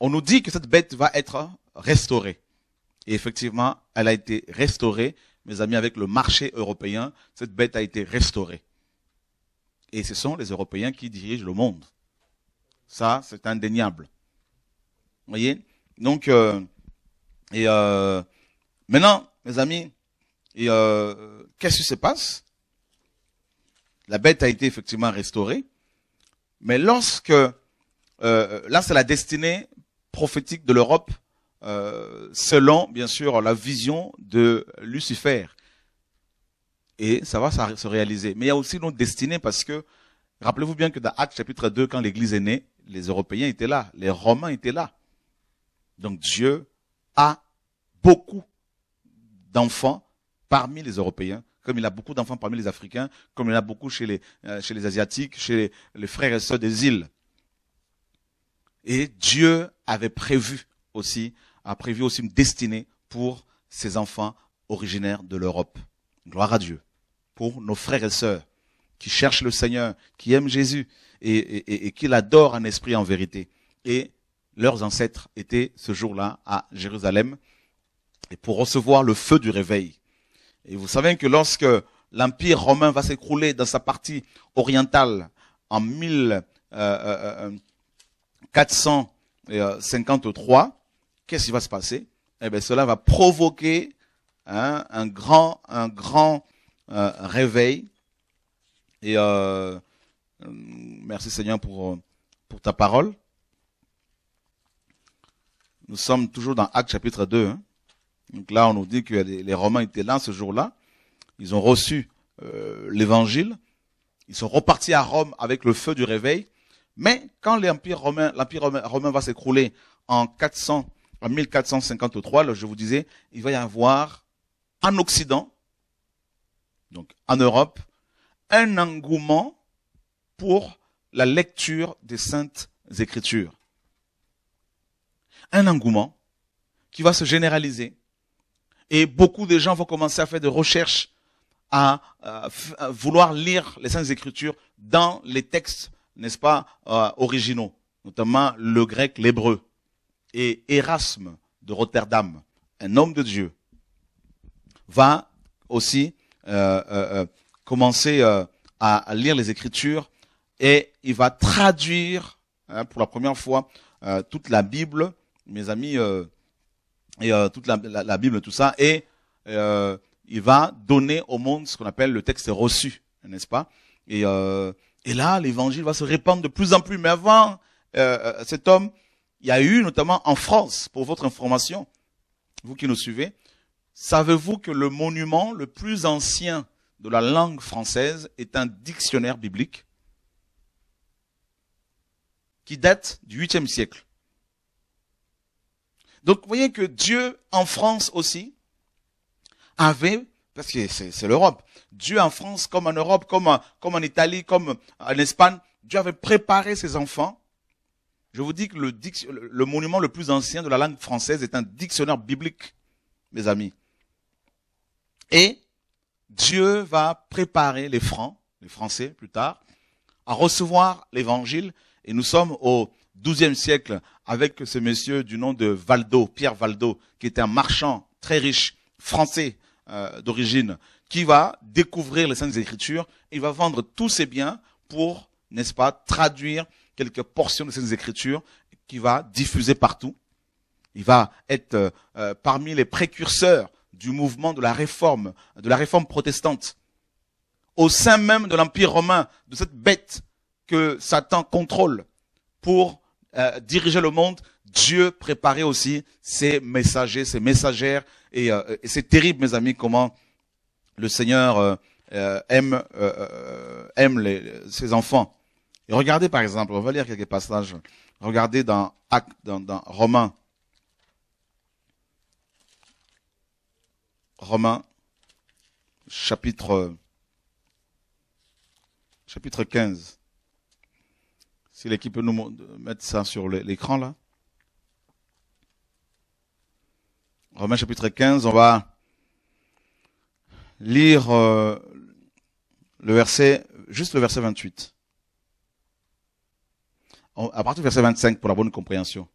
on nous dit que cette bête va être restaurée. Et effectivement, elle a été restaurée, mes amis, avec le marché européen, cette bête a été restaurée. Et ce sont les Européens qui dirigent le monde. Ça, c'est indéniable. Vous voyez Donc, euh, et euh, maintenant, mes amis, et euh, qu'est-ce qui se passe La bête a été effectivement restaurée. Mais lorsque, euh, euh, là c'est la destinée prophétique de l'Europe, euh, selon bien sûr la vision de Lucifer. Et ça va se réaliser. Mais il y a aussi notre destinée parce que, rappelez-vous bien que dans Actes chapitre 2, quand l'Église est née, les Européens étaient là, les Romains étaient là. Donc Dieu a beaucoup d'enfants parmi les Européens comme il a beaucoup d'enfants parmi les Africains, comme il y en a beaucoup chez les, euh, chez les Asiatiques, chez les, frères et sœurs des îles. Et Dieu avait prévu aussi, a prévu aussi une destinée pour ces enfants originaires de l'Europe. Gloire à Dieu. Pour nos frères et sœurs qui cherchent le Seigneur, qui aiment Jésus et, qui l'adorent en esprit en vérité. Et leurs ancêtres étaient ce jour-là à Jérusalem et pour recevoir le feu du réveil. Et vous savez que lorsque l'Empire romain va s'écrouler dans sa partie orientale en 1453, euh, euh, euh, qu'est-ce qui va se passer Eh bien, cela va provoquer hein, un grand, un grand réveil. Et merci Seigneur pour, pour ta parole. Nous sommes toujours dans Acte chapitre 2. Donc là, on nous dit que les Romains étaient là ce jour-là. Ils ont reçu euh, l'évangile. Ils sont repartis à Rome avec le feu du réveil. Mais quand l'Empire romain, l'Empire romain va s'écrouler en 400, 1453, là, je vous disais, il va y avoir en Occident, donc en Europe, un engouement pour la lecture des saintes écritures. Un engouement qui va se généraliser et beaucoup de gens vont commencer à faire des recherches, à, euh, vouloir lire les Saintes Écritures dans les textes, n'est-ce pas, euh, originaux, notamment le grec, l'hébreu. Et Erasme de Rotterdam, un homme de Dieu, va aussi euh, commencer à lire les Écritures et il va traduire hein, pour la première fois toute la Bible. Mes amis, et euh, toute la, Bible, tout ça, et euh, il va donner au monde ce qu'on appelle le texte reçu, n'est-ce pas et, euh, et là, l'évangile va se répandre de plus en plus. Mais avant cet homme, il y a eu notamment en France, pour votre information, vous qui nous suivez, savez-vous que le monument le plus ancien de la langue française est un dictionnaire biblique qui date du 8e siècle donc vous voyez que Dieu en France aussi avait, parce que c'est l'Europe, Dieu en France comme en Europe, comme en, comme en Italie, comme en Espagne, Dieu avait préparé ses enfants. Je vous dis que le, le monument le plus ancien de la langue française est un dictionnaire biblique, mes amis. Et Dieu va préparer les Francs, les Français plus tard, à recevoir l'évangile. Et nous sommes au 12e siècle, avec ce monsieur du nom de Valdo, Pierre Valdo, qui était un marchand très riche, français euh, d'origine, qui va découvrir les Saintes Écritures, il va vendre tous ses biens pour, n'est-ce pas, traduire quelques portions des Saintes Écritures, qui va diffuser partout. Il va être euh, euh, parmi les précurseurs du mouvement de la réforme, de la réforme protestante, au sein même de l'Empire romain, de cette bête que Satan contrôle pour euh, diriger le monde, Dieu préparait aussi ses messagers, ses messagères. Euh, et, c'est terrible, mes amis, comment le Seigneur euh, aime, aime ses enfants. Et regardez, par exemple, on va lire quelques passages. Regardez dans, dans, dans Romains. Romains, chapitre, chapitre 15. Si l'équipe peut nous mettre ça sur l'écran là. Romains chapitre 15, on va lire euh, le verset, juste le verset 28. à partir du verset 25 pour la bonne compréhension.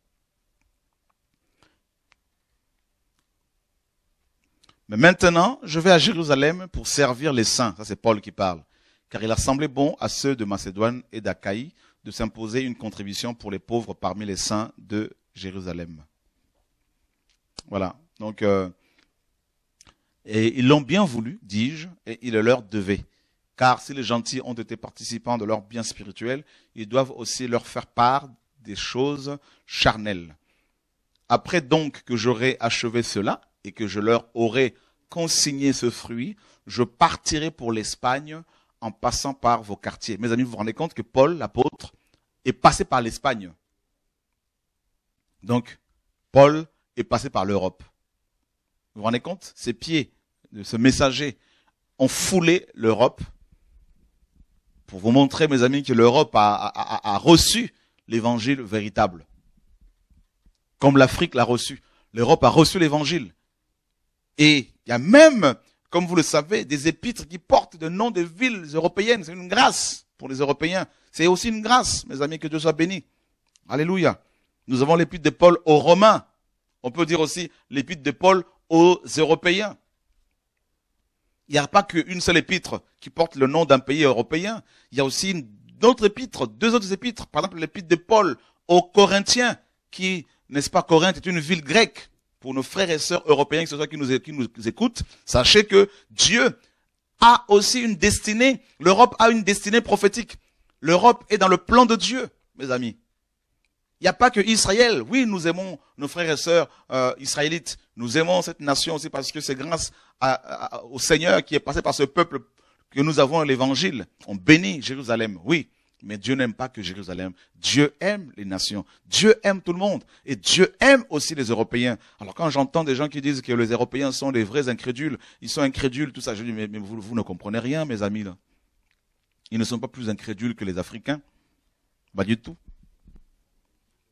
Mais maintenant, je vais à Jérusalem pour servir les saints. Ça, c'est Paul qui parle. Car il a semblé bon à ceux de Macédoine et d'Achaïe de s'imposer une contribution pour les pauvres parmi les saints de Jérusalem. Voilà. Donc, euh, et ils l'ont bien voulu, dis-je, et il le leur devait. Car si les gentils ont été participants de leur bien spirituel, ils doivent aussi leur faire part des choses charnelles. Après donc que j'aurai achevé cela, et que je leur aurai consigné ce fruit, je partirai pour l'Espagne, en passant par vos quartiers. Mes amis, vous vous rendez compte que Paul, l'apôtre, est passé par l'Espagne. Donc, Paul est passé par l'Europe. Vous vous rendez compte Ses pieds, de ce messager, ont foulé l'Europe pour vous montrer, mes amis, que l'Europe a, a reçu l'évangile véritable. Comme l'Afrique l'a reçu. L'Europe a reçu l'évangile. Et il y a même comme vous le savez, des épîtres qui portent le nom des villes européennes. C'est une grâce pour les Européens. C'est aussi une grâce, mes amis, que Dieu soit béni. Alléluia. Nous avons l'épître de Paul aux Romains. On peut dire aussi l'épître de Paul aux Européens. Il n'y a pas qu'une seule épître qui porte le nom d'un pays européen. Il y a aussi une épîtres, deux autres épîtres. Par exemple, l'épître de Paul aux Corinthiens, qui, n'est-ce pas, Corinthe est une ville grecque pour nos frères et sœurs européens, que ce soit qui nous, qui nous écoutent, sachez que Dieu a aussi une destinée. L'Europe a une destinée prophétique. L'Europe est dans le plan de Dieu, mes amis. Il n'y a pas que Israël. Oui, nous aimons nos frères et sœurs euh, israélites. Nous aimons cette nation aussi parce que c'est grâce au Seigneur qui est passé par ce peuple que nous avons l'évangile. On bénit Jérusalem, oui. Mais Dieu n'aime pas que Jérusalem. Dieu aime les nations. Dieu aime tout le monde. Et Dieu aime aussi les Européens. Alors quand j'entends des gens qui disent que les Européens sont des vrais incrédules, ils sont incrédules, tout ça, je dis, mais, vous, ne comprenez rien, mes amis. Là. Ils ne sont pas plus incrédules que les Africains. Pas du tout.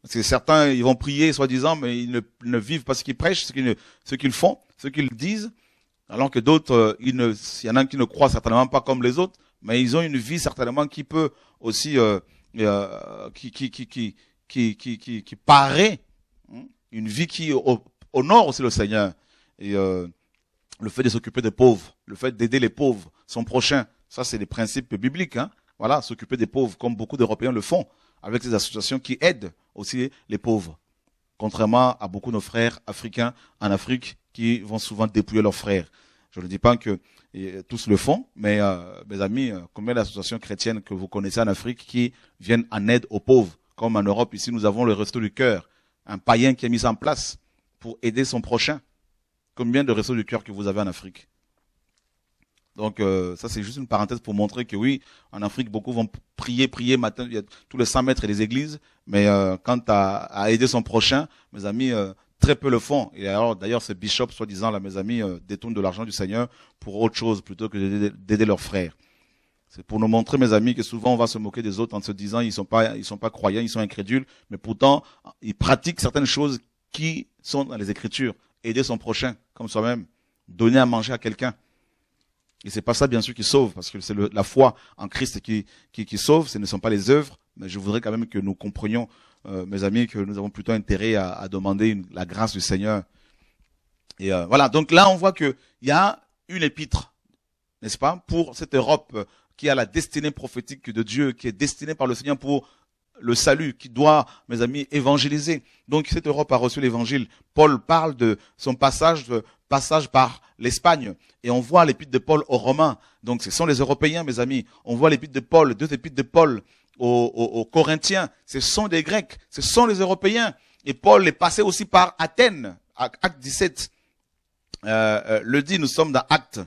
Parce que certains, ils vont prier, soi-disant, mais ils ne, vivent pas ce qu'ils prêchent, ce qu'ils font, ce qu'ils disent. Alors que d'autres, euh, il y en a qui ne croient certainement pas comme les autres, mais ils ont une vie certainement qui peut aussi, euh, euh, qui, qui, qui, qui, qui, paraît, hein, une vie qui honore aussi le Seigneur. Et le fait de s'occuper des pauvres, le fait d'aider les pauvres, son prochain, ça c'est des principes bibliques. Hein. Voilà, s'occuper des pauvres, comme beaucoup d'Européens le font, avec des associations qui aident aussi les pauvres. Contrairement à beaucoup de nos frères africains en Afrique qui vont souvent dépouiller leurs frères. Je ne dis pas que tous le font, mais euh, mes amis, euh, combien d'associations chrétiennes que vous connaissez en Afrique qui viennent en aide aux pauvres Comme en Europe, ici, nous avons le Resto du Cœur, un païen qui est mis en place pour aider son prochain. Combien de Restos du Cœur que vous avez en Afrique donc euh, ça c'est juste une parenthèse pour montrer que oui, en Afrique beaucoup vont prier, prier matin, tous les 100 mètres des églises, mais quant à, aider son prochain, mes amis, très peu le font. Et alors, d'ailleurs, ces bishops, soi-disant, là, mes amis, euh, détournent de l'argent du Seigneur pour autre chose plutôt que d'aider leurs frères. C'est pour nous montrer, mes amis, que souvent on va se moquer des autres en se disant ils sont pas, ils sont pas croyants, ils sont incrédules, mais pourtant ils pratiquent certaines choses qui sont dans les Écritures. Aider son prochain, comme soi-même, donner à manger à quelqu'un. Et c'est pas ça, bien sûr, qui sauve, parce que c'est la foi en Christ qui, qui, qui sauve. Ce ne sont pas les œuvres, mais je voudrais quand même que nous comprenions euh, mes amis, que nous avons plutôt intérêt à, demander la grâce du Seigneur. Et euh, voilà, donc là, on voit qu'il y a une épître, n'est-ce pas, pour cette Europe qui a la destinée prophétique de Dieu, qui est destinée par le Seigneur pour le salut, qui doit, mes amis, évangéliser. Donc cette Europe a reçu l'évangile. Paul parle de son passage, euh, passage par l'Espagne, et on voit l'épître de Paul aux Romains. Donc ce sont les Européens, mes amis. On voit l'épître de Paul, deux épîtres de Paul aux, aux, Corinthiens, ce sont des Grecs, ce sont les Européens. Et Paul est passé aussi par Athènes, Acte 17. Euh, euh, le dit, nous sommes dans Acte,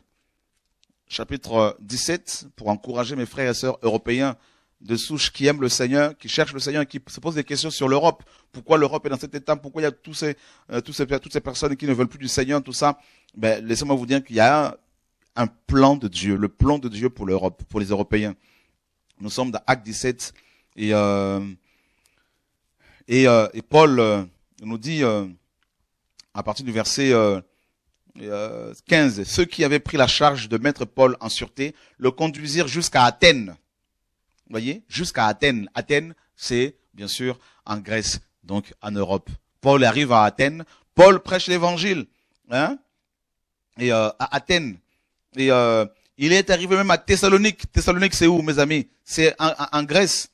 chapitre 17, pour encourager mes frères et sœurs européens de souche qui aiment le Seigneur, qui cherchent le Seigneur, qui se posent des questions sur l'Europe. Pourquoi l'Europe est dans cet état Pourquoi il y a tous ces, euh, tous ces, toutes ces personnes qui ne veulent plus du Seigneur, tout ça ben, Laissez-moi vous dire qu'il y a un plan de Dieu, le plan de Dieu pour l'Europe, pour les Européens. Nous sommes dans Acte 17 et, euh, euh, et, Paul euh, nous dit à partir du verset 15, ceux qui avaient pris la charge de mettre Paul en sûreté le conduisirent jusqu'à Athènes. Vous voyez, jusqu'à Athènes. Athènes, c'est bien sûr en Grèce, donc en Europe. Paul arrive à Athènes. Paul prêche l'évangile hein, et à Athènes. Et euh, il est arrivé même à Thessalonique. Thessalonique, c'est où, mes amis C'est en, Grèce.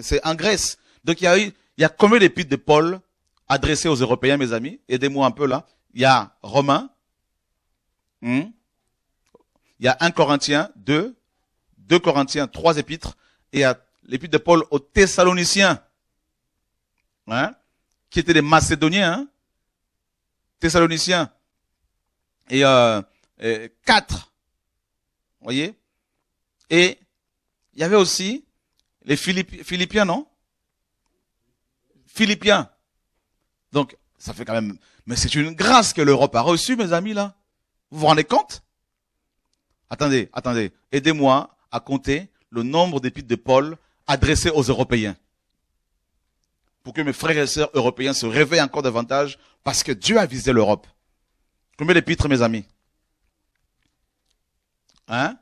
C'est en Grèce. Donc il y a eu, il y a combien d'épîtres de Paul adressées aux Européens, mes amis Aidez-moi un peu là. Il y a Romain. Hmm? il y a un Corinthiens 2, 2 Corinthiens, trois épîtres. Et il y a l'épître de Paul aux Thessaloniciens, hein? qui étaient des Macédoniens. Hein, Thessaloniciens. Et, euh, quatre voyez Et il y avait aussi les Philippiens, non Philippiens. Donc, ça fait quand même... Mais c'est une grâce que l'Europe a reçue, mes amis, là. Vous vous rendez compte Attendez, attendez. Aidez-moi à compter le nombre d'épîtres de Paul adressées aux Européens. Pour que mes frères et sœurs européens se réveillent encore davantage parce que Dieu a visé l'Europe. Combien d'épîtres, mes amis Hein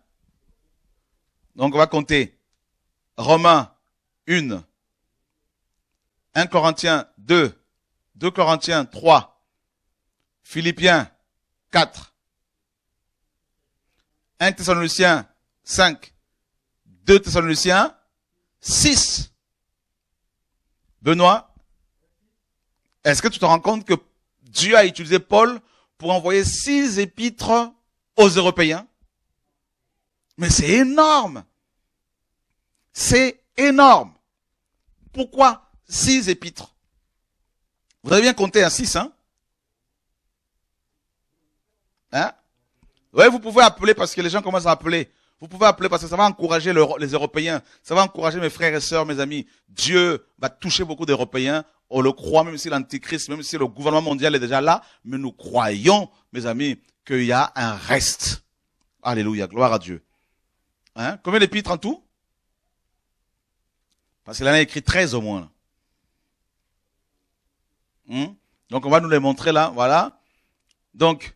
Donc on va compter. Romains 1, 1 Corinthiens 2, 2 Corinthiens 3, Philippiens 4, 1 Thessaloniciens 5, 2 Thessaloniciens 6. Benoît, est-ce que tu te rends compte que Dieu a utilisé Paul pour envoyer six épîtres aux Européens mais c'est énorme. C'est énorme. Pourquoi six épîtres Vous avez bien compté un six, hein Hein Oui, vous pouvez appeler parce que les gens commencent à appeler. Vous pouvez appeler parce que ça va encourager les Européens, ça va encourager mes frères et sœurs, mes amis. Dieu va toucher beaucoup d'Européens. On le croit, même si l'Antichrist, même si le gouvernement mondial est déjà là, mais nous croyons, mes amis, qu'il y a un reste. Alléluia, gloire à Dieu. Hein Combien d'épîtres en tout Parce qu'il en a écrit 13 au moins. Hmm? Donc on va nous les montrer là, voilà. Donc,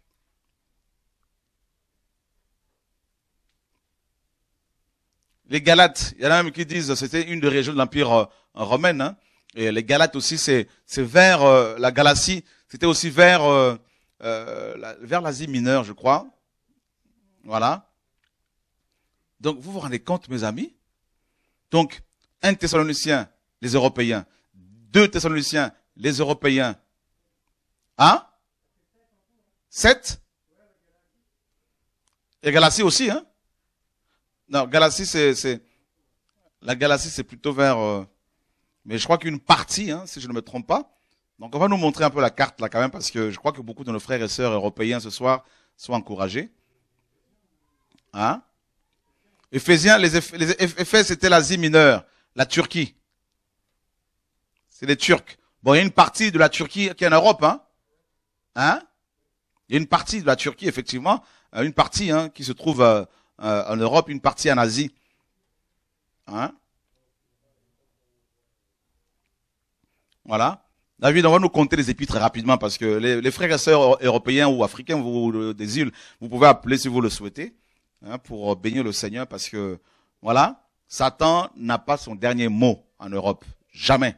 les Galates, il y en a même qui disent c'était une des régions de l'Empire euh, romain. Hein. et les Galates aussi, c'est vers euh, la Galatie, c'était aussi vers euh, vers l'Asie mineure, je crois. Voilà. Donc, vous vous rendez compte, mes amis Donc, un Thessalonicien, les Européens. Deux Thessaloniciens, les Européens. Hein Sept Et Galatie aussi, hein Non, Galatie, c'est... La Galatie, c'est plutôt vers... Euh, mais je crois qu'une partie, hein, si je ne me trompe pas. Donc on va nous montrer un peu la carte là quand même, parce que je crois que beaucoup de nos frères et sœurs européens ce soir sont encouragés. Hein Éphésiens, les, effets, c'était l'Asie mineure, la Turquie. C'est les Turcs. Bon, il y a une partie de la Turquie qui est en Europe, hein. Hein Il y a une partie de la Turquie, effectivement, euh, une partie hein, qui se trouve euh, euh, en Europe, une partie en Asie. Hein Voilà. David, on va nous compter les épis très rapidement parce que les, les frères et sœurs européens ou africains ou des îles, vous pouvez appeler si vous le souhaitez. Hein, pour euh, bénir le Seigneur parce que, voilà, Satan n'a pas son dernier mot en Europe. Jamais.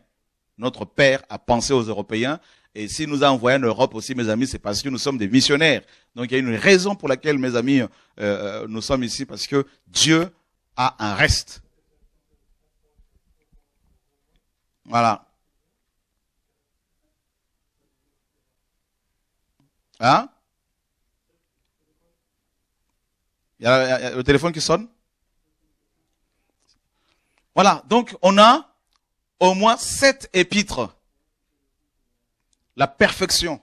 Notre Père a pensé aux Européens et s'il nous a envoyé en Europe aussi, mes amis, c'est parce que nous sommes des missionnaires. Donc il y a une raison pour laquelle, mes amis, euh, euh, nous sommes ici, parce que Dieu a un reste. Voilà. Hein Il y, a, le téléphone qui sonne. Voilà, donc on a au moins sept épîtres. La perfection.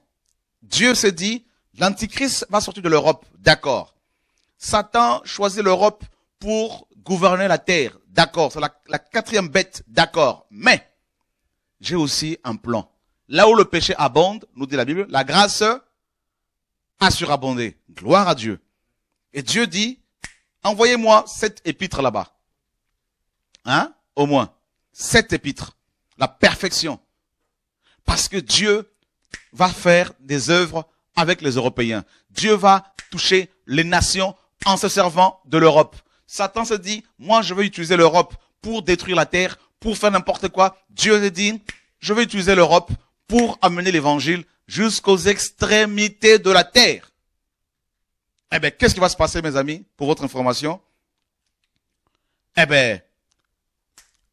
Dieu s'est dit, l'Antichrist va sortir de l'Europe, d'accord. Satan choisit l'Europe pour gouverner la terre, d'accord. C'est la, la quatrième bête, d'accord. Mais j'ai aussi un plan. Là où le péché abonde, nous dit la Bible, la grâce a surabondé. Gloire à Dieu. Et Dieu dit, envoyez-moi sept épître là-bas. Hein? Au moins. Sept épître. La perfection. Parce que Dieu va faire des œuvres avec les Européens. Dieu va toucher les nations en se servant de l'Europe. Satan se dit, moi je vais utiliser l'Europe pour détruire la terre, pour faire n'importe quoi. Dieu se dit, je vais utiliser l'Europe pour amener l'évangile jusqu'aux extrémités de la terre. Eh bien, qu'est-ce qui va se passer, mes amis, pour votre information Eh bien,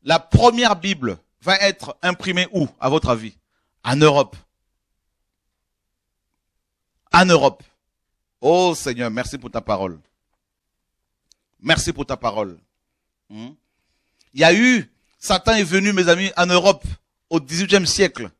la première Bible va être imprimée où, à votre avis En Europe. En Europe. Oh Seigneur, merci pour ta parole. Merci pour ta parole. Hmm? Il y a eu, Satan est venu, mes amis, en Europe au XVIIIe siècle.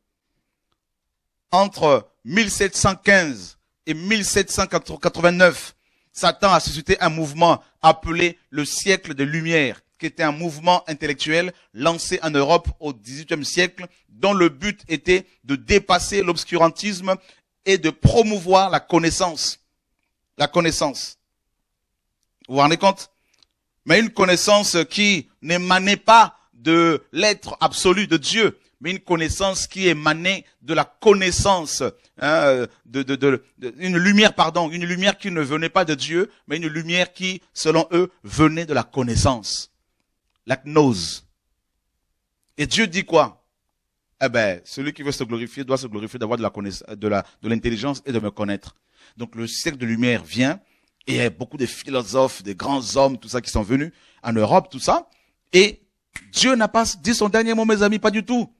Entre 1715 et 1789, Satan a suscité un mouvement appelé le siècle de lumière, qui était un mouvement intellectuel lancé en Europe au XVIIIe siècle, dont le but était de dépasser l'obscurantisme et de promouvoir la connaissance. La connaissance. Vous vous rendez compte Mais une connaissance qui n'émanait pas de l'être absolu de Dieu, mais une connaissance qui émanait de la connaissance, hein, de, de, de, une lumière, pardon, une lumière qui ne venait pas de Dieu, mais une lumière qui, selon eux, venait de la connaissance, la gnose. Et Dieu dit quoi Eh ben, celui qui veut se glorifier doit se glorifier d'avoir de la connaissance, de la, de l'intelligence et de me connaître. Donc le siècle de lumière vient, et il y a beaucoup de philosophes, de grands hommes, tout ça qui sont venus en Europe, tout ça, et Dieu n'a pas dit son dernier mot, mes amis, pas du tout.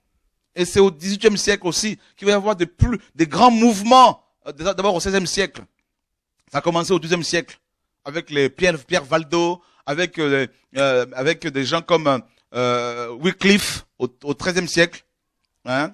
Et c'est au XVIIIe siècle aussi qu'il va y avoir des plus, des grands mouvements. Euh, d'abord au XVIe siècle. Ça a commencé au XIIe siècle avec les Pierre, Pierre Valdo, avec euh, euh, avec des gens comme Wycliffe au, XIIIe siècle. Hein.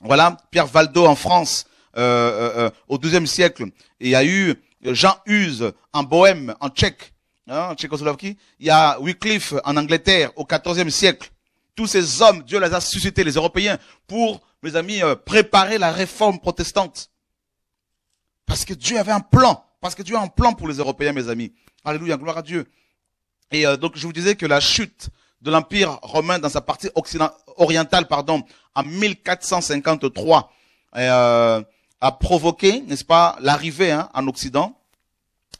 Voilà, Pierre Valdo en France au XIIe siècle. il y a eu Jean Huse en Bohème, en Tchèque, hein, en Tchécoslovaquie. Il y a Wycliffe en Angleterre au XIVe siècle tous ces hommes, Dieu les a suscités, les Européens, pour, mes amis, euh, préparer la réforme protestante. Parce que Dieu avait un plan. Parce que Dieu a un plan pour les Européens, mes amis. Alléluia, gloire à Dieu. Et euh, donc, je vous disais que la chute de l'Empire romain dans sa partie orientale, pardon, en 1453, euh, a provoqué, n'est-ce pas, l'arrivée hein, en Occident,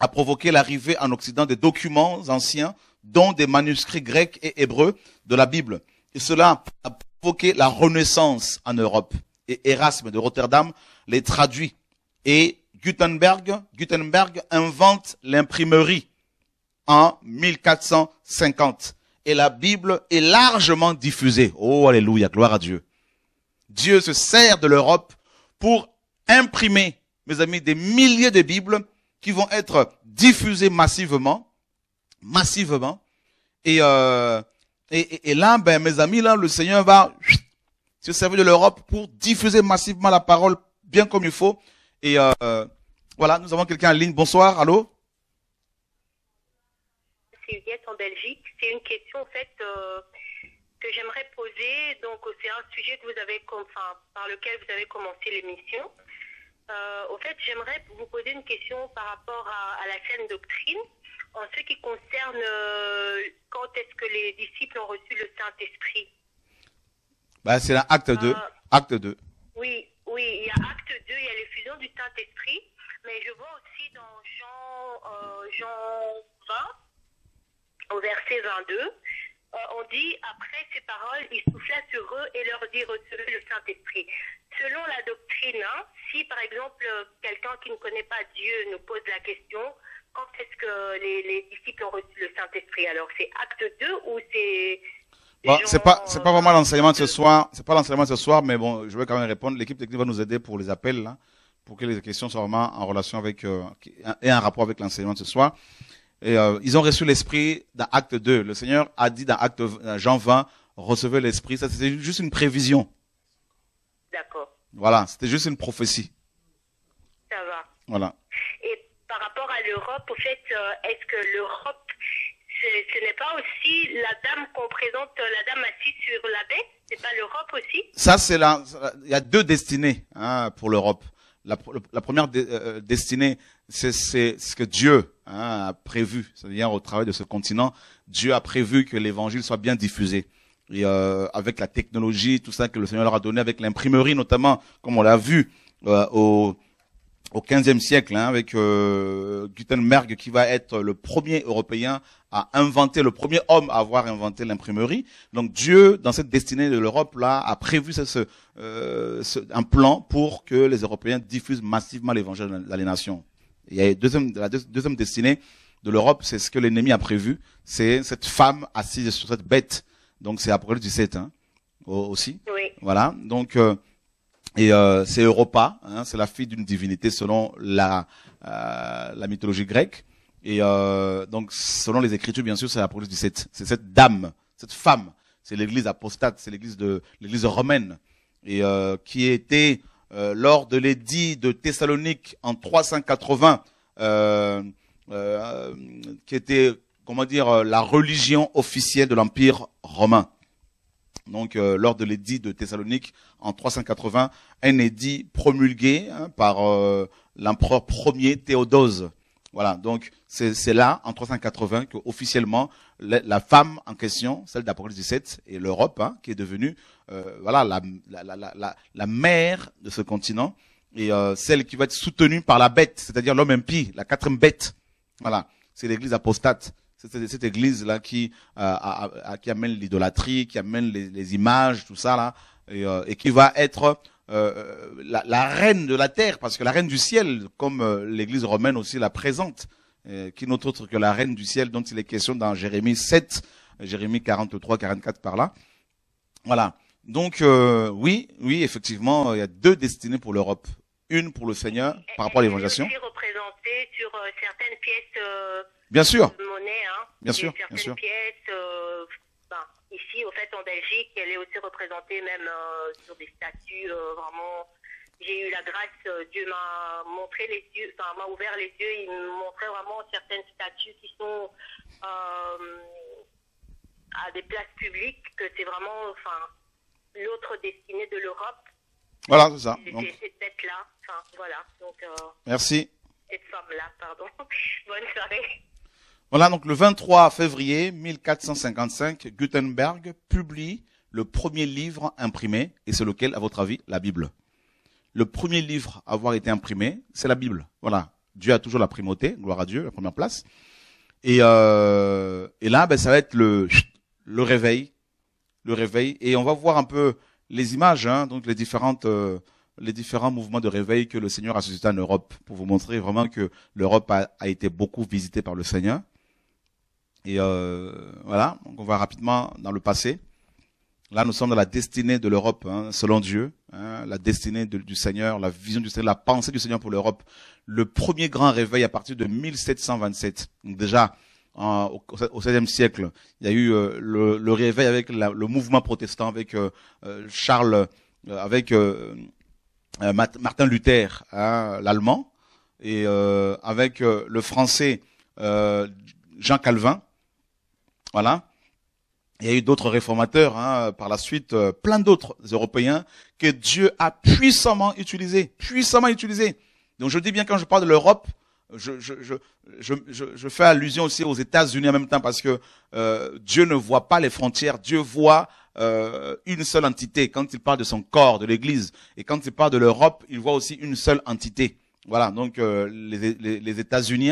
a provoqué l'arrivée en Occident des documents anciens, dont des manuscrits grecs et hébreux de la Bible. Et cela a provoqué la renaissance en Europe. Et Erasme de Rotterdam les traduit. Et Gutenberg, Gutenberg invente l'imprimerie en 1450. Et la Bible est largement diffusée. Oh, alléluia, gloire à Dieu. Dieu se sert de l'Europe pour imprimer, mes amis, des milliers de Bibles qui vont être diffusées massivement, massivement. Et euh, et, là, ben, mes amis, là, le Seigneur va se servir de l'Europe pour diffuser massivement la parole bien comme il faut. Et euh, voilà, nous avons quelqu'un en ligne. Bonsoir, allô Juliette en Belgique. C'est une question, en fait, euh, que j'aimerais poser. Donc, c'est un sujet que vous avez, enfin, par lequel vous avez commencé l'émission. Euh, au fait, j'aimerais vous poser une question par rapport à, à la saine doctrine. En ce qui concerne euh, quand est-ce que les disciples ont reçu le Saint-Esprit bah, C'est dans Acte 2. Ah. Acte 2. Oui, oui, il y a Acte 2, il y a l'effusion du Saint-Esprit, mais je vois aussi dans Jean, euh, Jean 20, au verset 22, euh, on dit, après ces paroles, il souffla sur eux et leur dit, recevez le Saint-Esprit. Selon la doctrine, hein, si par exemple quelqu'un qui ne connaît pas Dieu nous pose la question, quand est-ce que les, disciples ont reçu le Saint-Esprit Alors, c'est acte 2 ou c'est. Bon, bah, c'est pas, c'est pas vraiment euh, l'enseignement de ce soir. C'est pas l'enseignement de ce soir, mais bon, je vais quand même répondre. L'équipe technique va nous aider pour les appels, là, pour que les questions soient vraiment en relation avec, euh, et en rapport avec l'enseignement de ce soir. Et, euh, ils ont reçu l'esprit dans acte 2. Le Seigneur a dit dans acte dans Jean 20, recevez l'esprit. Ça, c'était juste une prévision. D'accord. Voilà. C'était juste une prophétie. Ça va. Voilà à l'Europe, au fait, euh, est-ce que l'Europe, ce, n'est pas aussi la dame qu'on présente, euh, la dame assise sur la baie C'est pas l'Europe aussi Ça, c'est là. Il y a deux destinées hein, pour l'Europe. La, première euh, destinée, c'est ce que Dieu hein, a prévu, c'est-à-dire au travail de ce continent, Dieu a prévu que l'évangile soit bien diffusé. Et avec la technologie, tout ça que le Seigneur leur a donné, avec l'imprimerie notamment, comme on l'a vu au au XVe siècle, hein, avec euh, Gutenberg qui va être le premier Européen à inventer, le premier homme à avoir inventé l'imprimerie. Donc Dieu, dans cette destinée de l'Europe là, a prévu ce, ce, euh, un plan pour que les Européens diffusent massivement l'évangile dans les nations. Il y a deuxième, la deuxième destinée de l'Europe, c'est ce que l'ennemi a prévu, c'est cette femme assise sur cette bête. Donc c'est le 17 hein, aussi. Oui. Voilà. Donc euh, et euh, c'est Europa, hein, c'est la fille d'une divinité selon la, euh, mythologie grecque. Et euh, donc, selon les Écritures, bien sûr, c'est la du 17. C'est cette dame, cette femme. C'est l'Église apostate, c'est l'Église de l'Église romaine, et qui était lors de l'édit de Thessalonique en 380, qui était comment dire la religion officielle de l'Empire romain donc euh, lors de l'édit de Thessalonique en 380, un édit promulgué hein, par euh, l'empereur premier Théodose. Voilà, donc c'est là, en 380, que officiellement la, femme en question, celle d'Apocalypse 17, et l'Europe, hein, qui est devenue euh, voilà la, la, la, mère de ce continent, et celle qui va être soutenue par la bête, c'est-à-dire l'homme impie, la quatrième bête. Voilà, c'est l'Église apostate. C'est cette église-là qui, euh, qui amène l'idolâtrie, qui amène les, images, tout ça, là, et, euh, qui va être euh, la, reine de la terre, parce que la reine du ciel, comme l'église romaine aussi la présente, qui n'est autre que la reine du ciel dont il est question dans Jérémie 7, Jérémie 43, 44 par là. Voilà. Donc oui, oui, effectivement, il y a deux destinées pour l'Europe. Une pour le Seigneur par rapport à l'évangélisation. sur certaines pièces Bien sûr. Monnaie, hein. Bien sûr. bien sûr. Euh, ben, ici, au fait, en Belgique, elle est aussi représentée même euh, sur des statues euh, vraiment. J'ai eu la grâce, Dieu m'a montré les yeux, enfin m'a ouvert les yeux, il me montrait vraiment certaines statues qui sont à des places publiques, que c'est vraiment, enfin, l'autre destinée de l'Europe. Voilà, c'est ça. Donc... Cette tête là enfin, voilà. Merci cette femme-là, pardon. Bonne soirée. Voilà, donc le 23 février 1455, Gutenberg publie le premier livre imprimé, et c'est lequel, à votre avis La Bible. Le premier livre à avoir été imprimé, c'est la Bible. Voilà, Dieu a toujours la primauté, gloire à Dieu, la première place. Et, euh, et là, ben, ça va être le, le réveil, le réveil. Et on va voir un peu les images, hein, donc les différentes, euh, les différents mouvements de réveil que le Seigneur a suscité en Europe, pour vous montrer vraiment que l'Europe a, a été beaucoup visitée par le Seigneur. Et euh, voilà, donc on va rapidement dans le passé. Là, nous sommes dans la destinée de l'Europe, hein, selon Dieu, hein, la destinée du Seigneur, la vision du Seigneur, la pensée du Seigneur pour l'Europe. Le premier grand réveil à partir de 1727. Donc déjà, au, 16 XVIe siècle, il y a eu euh, le, réveil avec le mouvement protestant, avec euh, euh, Charles, avec Martin Luther, hein, l'allemand, et avec le français Jean Calvin, voilà. Il y a eu d'autres réformateurs hein, par la suite, euh, plein d'autres Européens que Dieu a puissamment utilisé, puissamment utilisé. Donc je dis bien quand je parle de l'Europe, je, fais allusion aussi aux États-Unis en même temps parce que euh, Dieu ne voit pas les frontières, Dieu voit euh, une seule entité. Quand il parle de son corps, de l'Église, et quand il parle de l'Europe, il voit aussi une seule entité. Voilà, donc les, États-Unis,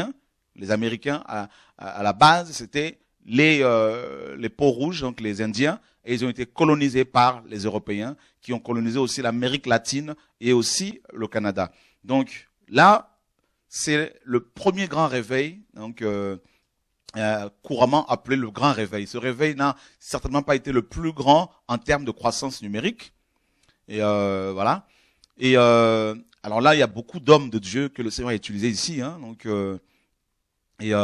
les Américains, à la base, c'était les, euh, les peaux rouges, donc les Indiens, et ils ont été colonisés par les Européens, qui ont colonisé aussi l'Amérique latine et aussi le Canada. Donc là, c'est le premier grand réveil, donc euh, euh, couramment appelé le grand réveil. Ce réveil n'a certainement pas été le plus grand en termes de croissance numérique. Et voilà. Et alors là, il y a beaucoup d'hommes de Dieu que le Seigneur a utilisé ici. Hein, donc et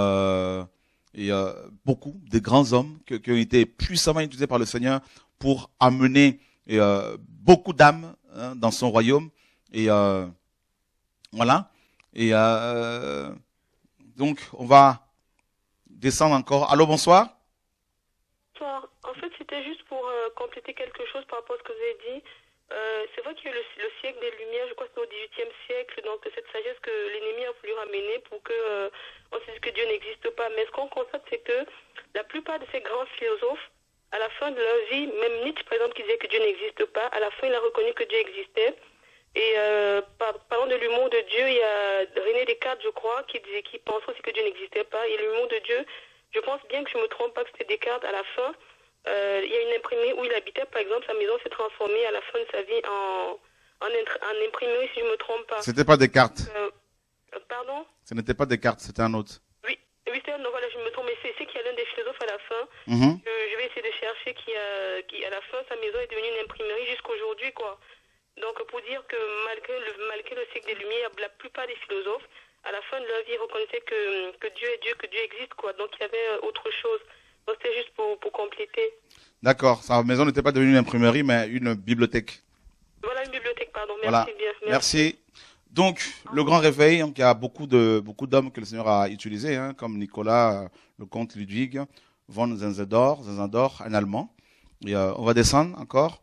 et euh, beaucoup de grands hommes qui, ont été puissamment utilisés par le Seigneur pour amener euh, beaucoup d'âmes hein, dans son royaume. Et euh, voilà. Et euh, donc, on va descendre encore. Allô, bonsoir. Bonsoir. En fait, c'était juste pour euh, compléter quelque chose par rapport à ce que vous avez dit. Euh, c'est vrai qu'il y a eu le, siècle des Lumières, je crois que c'était au XVIIIe siècle, donc cette sagesse que l'ennemi a voulu ramener pour que euh, on se dise que Dieu n'existe pas. Mais ce qu'on constate, c'est que la plupart de ces grands philosophes, à la fin de leur vie, même Nietzsche, par exemple, qui disait que Dieu n'existe pas, à la fin, il a reconnu que Dieu existait. Et euh, parlant de l'humour de Dieu, il y a René Descartes, je crois, qui, disait, pensait aussi que Dieu n'existait pas. Et l'humour de Dieu, je pense bien que je ne me trompe pas que c'était Descartes à la fin euh, il y a une imprimerie où il habitait, par exemple, sa maison s'est transformée à la fin de sa vie en, en, si je ne me trompe pas. C'était pas des cartes. Euh, euh, pardon Ce n'était pas des cartes, c'était un autre. Oui, oui un autre, je me trompe, mais c'est qu'il y a l'un des philosophes à la fin. Mhm. je, vais essayer de chercher qui, qui, à la fin, sa maison est devenue une imprimerie jusqu'aujourd'hui, quoi. Donc, pour dire que malgré le, malgré le siècle des Lumières, la plupart des philosophes, à la fin de leur vie, reconnaissaient que, que Dieu est Dieu, que Dieu existe, quoi. Donc, il y avait autre chose c'est juste pour, compléter. D'accord, sa maison n'était pas devenue une imprimerie, mais une bibliothèque. Voilà, une bibliothèque, pardon. Merci Merci. Donc, le grand réveil, il hein, y a beaucoup de beaucoup d'hommes que le Seigneur a utilisés, hein, comme Nicolas, euh, le comte Ludwig, von Zinzendorf, un Allemand. Et, euh, on va descendre encore.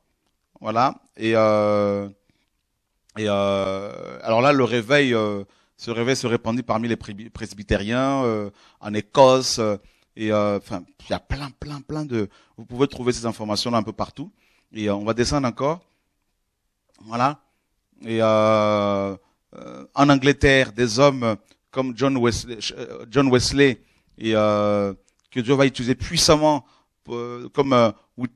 Voilà. Et, euh, et alors là, le réveil, ce réveil se répandit parmi les presbytériens en Écosse, et euh, enfin, il y a plein, plein, plein de. Vous pouvez trouver ces informations-là un peu partout. Et euh, on va descendre encore. Voilà. Et euh, en Angleterre, des hommes comme John Wesley, John Wesley et que Dieu va utiliser puissamment comme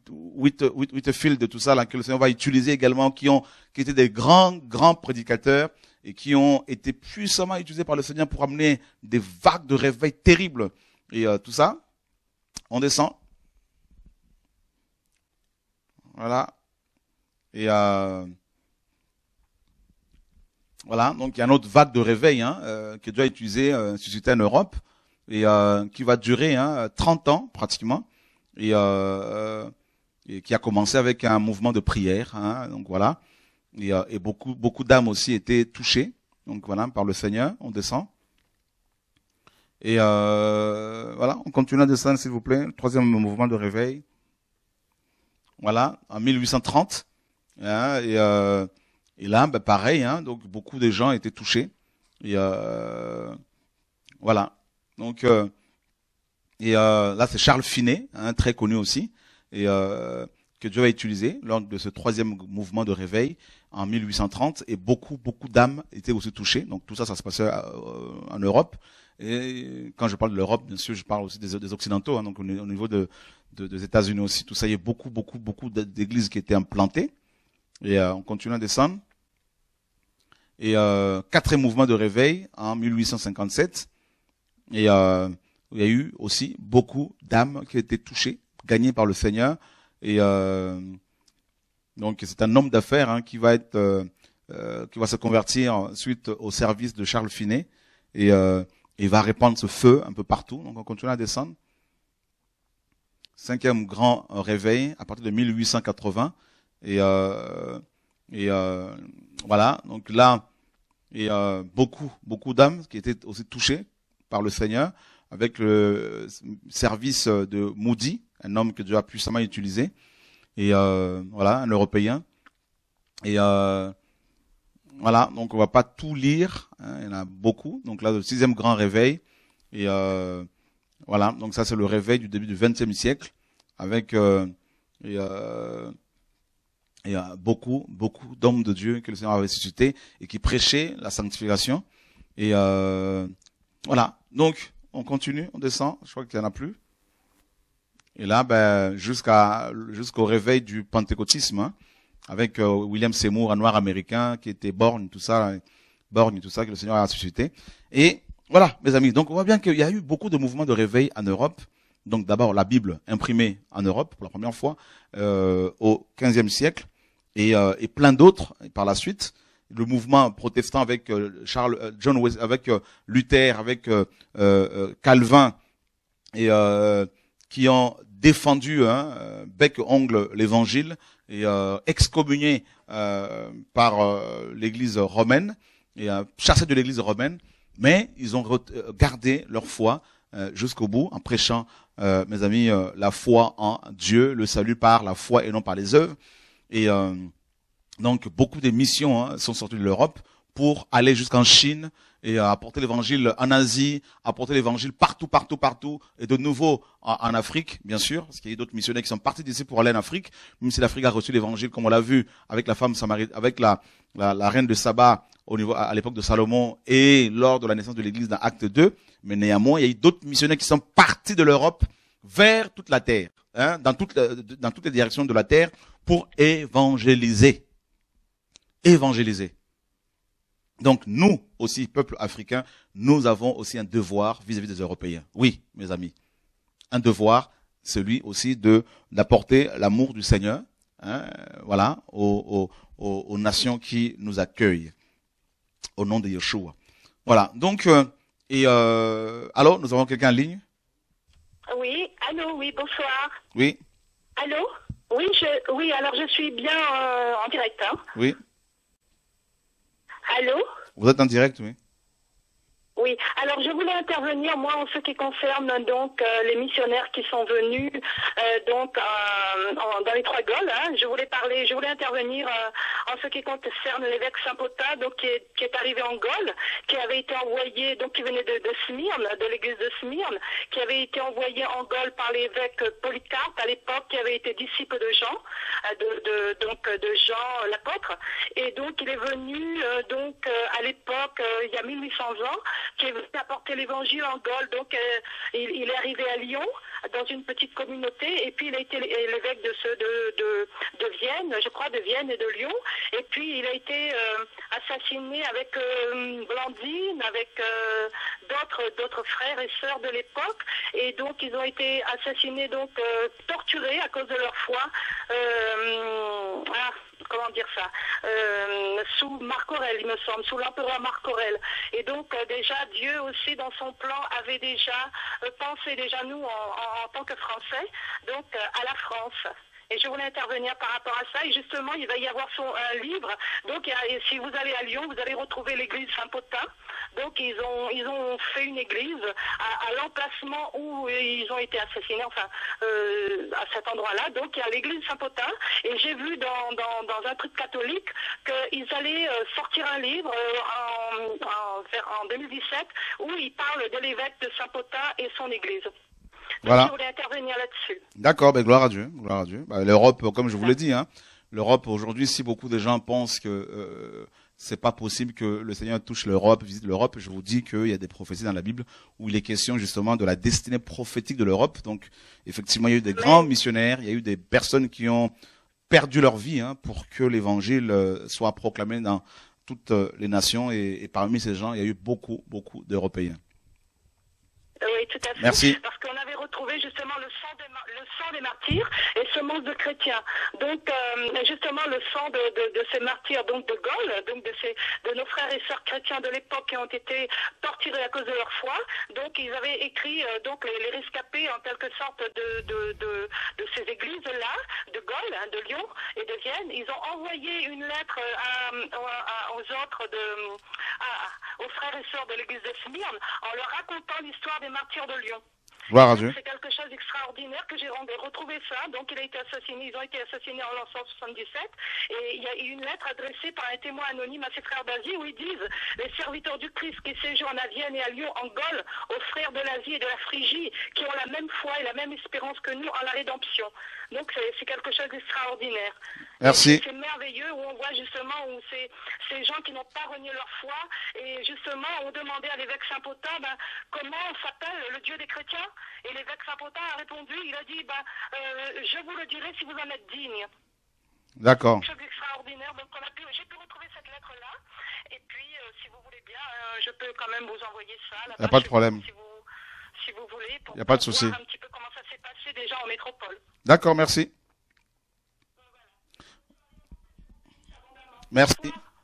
Whitfield, tout ça, là, que le Seigneur va utiliser également, qui ont, qui étaient des grands, grands prédicateurs et qui ont été puissamment utilisés par le Seigneur pour amener des vagues de réveil terribles et euh, tout ça. On descend. Voilà. Et euh, voilà, donc il y a une autre vague de réveil hein, euh, que Dieu a utilisé, euh, en Europe, et euh, qui va durer hein, 30 ans pratiquement, et, qui a commencé avec un mouvement de prière. Hein. donc voilà, et, et beaucoup beaucoup d'âmes aussi étaient touchées. Donc voilà, par le Seigneur, on descend. Et euh, voilà, on continue à descendre, s'il vous plaît. Troisième mouvement de réveil. Voilà, en 1830. Hein, et, euh, et, là, bah, pareil, hein. donc beaucoup de gens étaient touchés. Et euh, voilà. Donc, et là, c'est Charles Finet, hein, très connu aussi, et que Dieu a utilisé lors de ce troisième mouvement de réveil en 1830. Et beaucoup, beaucoup d'âmes étaient aussi touchées. Donc tout ça, ça se passait en Europe. Et euh, quand je parle de l'Europe, bien sûr, je parle aussi des, Occidentaux. Hein. donc au, niveau de, de des États-Unis aussi, tout ça, il y a beaucoup, beaucoup, beaucoup d'églises qui étaient implantées. Et euh, on continue à descendre. Et euh, quatrième mouvement de réveil en 1857. Et euh, il y a eu aussi beaucoup d'âmes qui étaient touchées, gagnées par le Seigneur. Et euh, donc c'est un homme d'affaires hein, qui va être, euh, qui va se convertir suite au service de Charles Finet. Et il va répandre ce feu un peu partout. Donc on continue à descendre. Cinquième grand euh, réveil à partir de 1880. Et, euh, et euh, voilà, donc là, il y a beaucoup, beaucoup d'âmes qui étaient aussi touchées par le Seigneur avec le service de Moody, un homme que Dieu a puissamment utilisé, et voilà, un Européen. Et euh, voilà, donc on va pas tout lire, hein, il y en a beaucoup. Donc là, le sixième grand réveil. Et euh, voilà, donc ça c'est le réveil du début du XXe siècle, avec euh, euh, et, euh, beaucoup, beaucoup d'hommes de Dieu que le Seigneur avait suscité et qui prêchaient la sanctification. Et euh, voilà, donc on continue, on descend, je crois qu'il n'y en a plus. Et là, ben, jusqu'à jusqu'au réveil du pentecôtisme. Hein, avec euh, William Seymour, un noir américain qui était borgne, tout ça, borgne, tout ça, que le Seigneur a suscité. Et voilà, mes amis, donc on voit bien qu'il y a eu beaucoup de mouvements de réveil en Europe. Donc d'abord la Bible imprimée en Europe pour la première fois euh, au XVe siècle et, euh, et plein d'autres par la suite. Le mouvement protestant avec euh, Charles, John avec Luther, avec Calvin et qui ont défendu hein, bec ongle l'Évangile et euh, excommunié euh, par euh, l'Église romaine et chassé de l'Église romaine, mais ils ont gardé leur foi jusqu'au bout en prêchant, mes amis, la foi en Dieu, le salut par la foi et non par les œuvres. Et donc beaucoup des missions hein, sont sorties de l'Europe pour aller jusqu'en Chine et à euh, apporter l'évangile en Asie, à apporter l'évangile partout, partout, partout, et de nouveau en, Afrique, bien sûr, parce qu'il y a d'autres missionnaires qui sont partis d'ici pour aller en Afrique, même si l'Afrique a reçu l'évangile, comme on l'a vu avec la femme samaritaine, avec la, la, reine de Saba au niveau à l'époque de Salomon et lors de la naissance de l'Église dans Acte 2, mais néanmoins, il y a d'autres missionnaires qui sont partis de l'Europe vers toute la terre, hein, dans, toute euh, dans toutes les directions de la terre, pour évangéliser. Évangéliser. Donc nous aussi, peuple africain, nous avons aussi un devoir vis-à-vis des Européens. Oui, mes amis, un devoir, celui aussi de d'apporter l'amour du Seigneur, hein, voilà, aux, aux, aux, nations qui nous accueillent, au nom de Yeshua. Voilà. Donc euh, et euh, allô, nous avons quelqu'un en ligne. Oui, allô, oui, bonsoir. Oui. Allô, oui, je, oui, alors je suis bien euh, en direct. Hein. Oui. Allô Vous êtes en direct, oui. Oui, alors je voulais intervenir moi en ce qui concerne donc euh, les missionnaires qui sont venus euh, euh, dans les trois Gaules. Hein. Je voulais parler, je voulais intervenir en ce qui concerne l'évêque Saint-Potin qui est, arrivé en Gaule, qui avait été envoyé donc qui venait de, Smyrne, de l'église de Smyrne, qui avait été envoyé en Gaule par l'évêque Polycarpe à l'époque, qui avait été disciple de Jean, de, donc de Jean l'apôtre, et donc il est venu donc à l'époque il y a 1800 ans qui est apporté l'évangile en Gaule. Donc, euh, il, est arrivé à Lyon, dans une petite communauté, et puis il a été l'évêque de, de, de, Vienne, je crois, de Vienne et de Lyon. Et puis, il a été euh, assassiné avec euh, Blandine, avec d'autres frères et sœurs de l'époque et donc ils ont été assassinés donc torturés à cause de leur foi ah, comment dire ça, euh, sous Marc Aurel, il me semble, sous l'empereur Marc Aurel. Et donc euh, déjà, Dieu aussi dans son plan avait déjà euh, pensé déjà nous en tant que Français, donc à la France. Et je voulais intervenir par rapport à ça. Et justement, il va y avoir son, un livre. Donc, si vous allez à Lyon, vous allez retrouver l'église Saint-Potin. Donc, ils ont, ils ont fait une église à, l'emplacement où ils ont été assassinés, enfin, euh, à cet endroit-là. Donc, il y a l'église Saint-Potin. Et j'ai vu dans, un truc catholique qu'ils allaient euh, sortir un livre euh, en, en 2017 où ils parlent de l'évêque de Saint-Potin et son église. Voilà. intervenir là-dessus. D'accord, ben, gloire à Dieu, gloire à Dieu. Bah, L'Europe, comme je vous l'ai dit, hein, l'Europe aujourd'hui, si beaucoup de gens pensent que euh, c'est pas possible que le Seigneur touche l'Europe, visite l'Europe. Je vous dis qu'il y a des prophéties dans la Bible où il est question justement de la destinée prophétique de l'Europe. Donc, effectivement, il y a eu des grands missionnaires, il y a eu des personnes qui ont perdu leur vie hein, pour que l'Évangile euh, soit proclamé dans toutes euh, les nations. et parmi ces gens, il y a eu beaucoup, beaucoup d'Européens. Euh, oui, tout à fait. Merci. Parce qu'on avait retrouvé justement le sang de des martyrs et semences de chrétiens. Donc euh, justement le sang de, ces martyrs, donc de Gaulle, donc de, ces, de nos frères et sœurs chrétiens de l'époque qui ont été torturés à cause de leur foi. Donc ils avaient écrit euh, donc les, rescapés en quelque sorte de, de ces églises là, de Gaulle, hein, de Lyon et de Vienne. Ils ont envoyé une lettre euh, aux autres de aux frères et sœurs de l'église de Smyrne en leur racontant l'histoire des martyrs de Lyon. C'est quelque chose d'extraordinaire que j'ai retrouvé ça. Donc, il a été assassiné. Ils ont été assassinés en 1977. Et il y a eu une lettre adressée par un témoin anonyme à ses frères d'Asie où ils disent les serviteurs du Christ qui séjournent à Vienne et à Lyon, en Gaule, aux frères de l'Asie et de la Phrygie qui ont la même foi et la même espérance que nous en la rédemption. Donc, c'est quelque chose d'extraordinaire. Merci. C'est merveilleux où on voit justement où ces, ces gens qui n'ont pas renié leur foi et justement ont demandé à l'évêque Saint-Potin ben, comment s'appelle le Dieu des chrétiens et l'évêque Saint-Potin a répondu, il a dit ben, euh, je vous le dirai si vous en êtes digne. D'accord. Chose extraordinaire. Donc on a j'ai pu retrouver cette lettre là et puis euh, si vous voulez bien, euh, je peux quand même vous envoyer ça. Il n'y a pas de problème. Si vous, si vous voulez, pour y a pas de souci. un petit peu comment ça s'est passé déjà en métropole. D'accord, merci. Merci.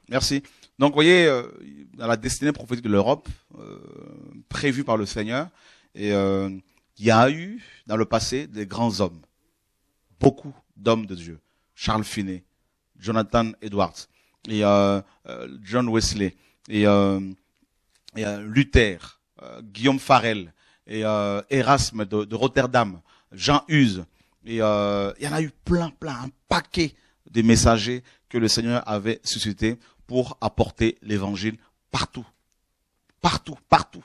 Merci. Donc, vous voyez, euh, dans la destinée prophétique de l'Europe, euh, prévue par le Seigneur, et, euh, il y a eu, dans le passé, des grands hommes. Beaucoup d'hommes de Dieu. Charles Finney, Jonathan Edwards, et John Wesley, et, Luther, Guillaume Farel, et Erasme de, Rotterdam, Jean Huse. Et il y en a eu plein, plein, un paquet de messagers que le Seigneur avait suscité pour apporter l'évangile partout. Partout, partout.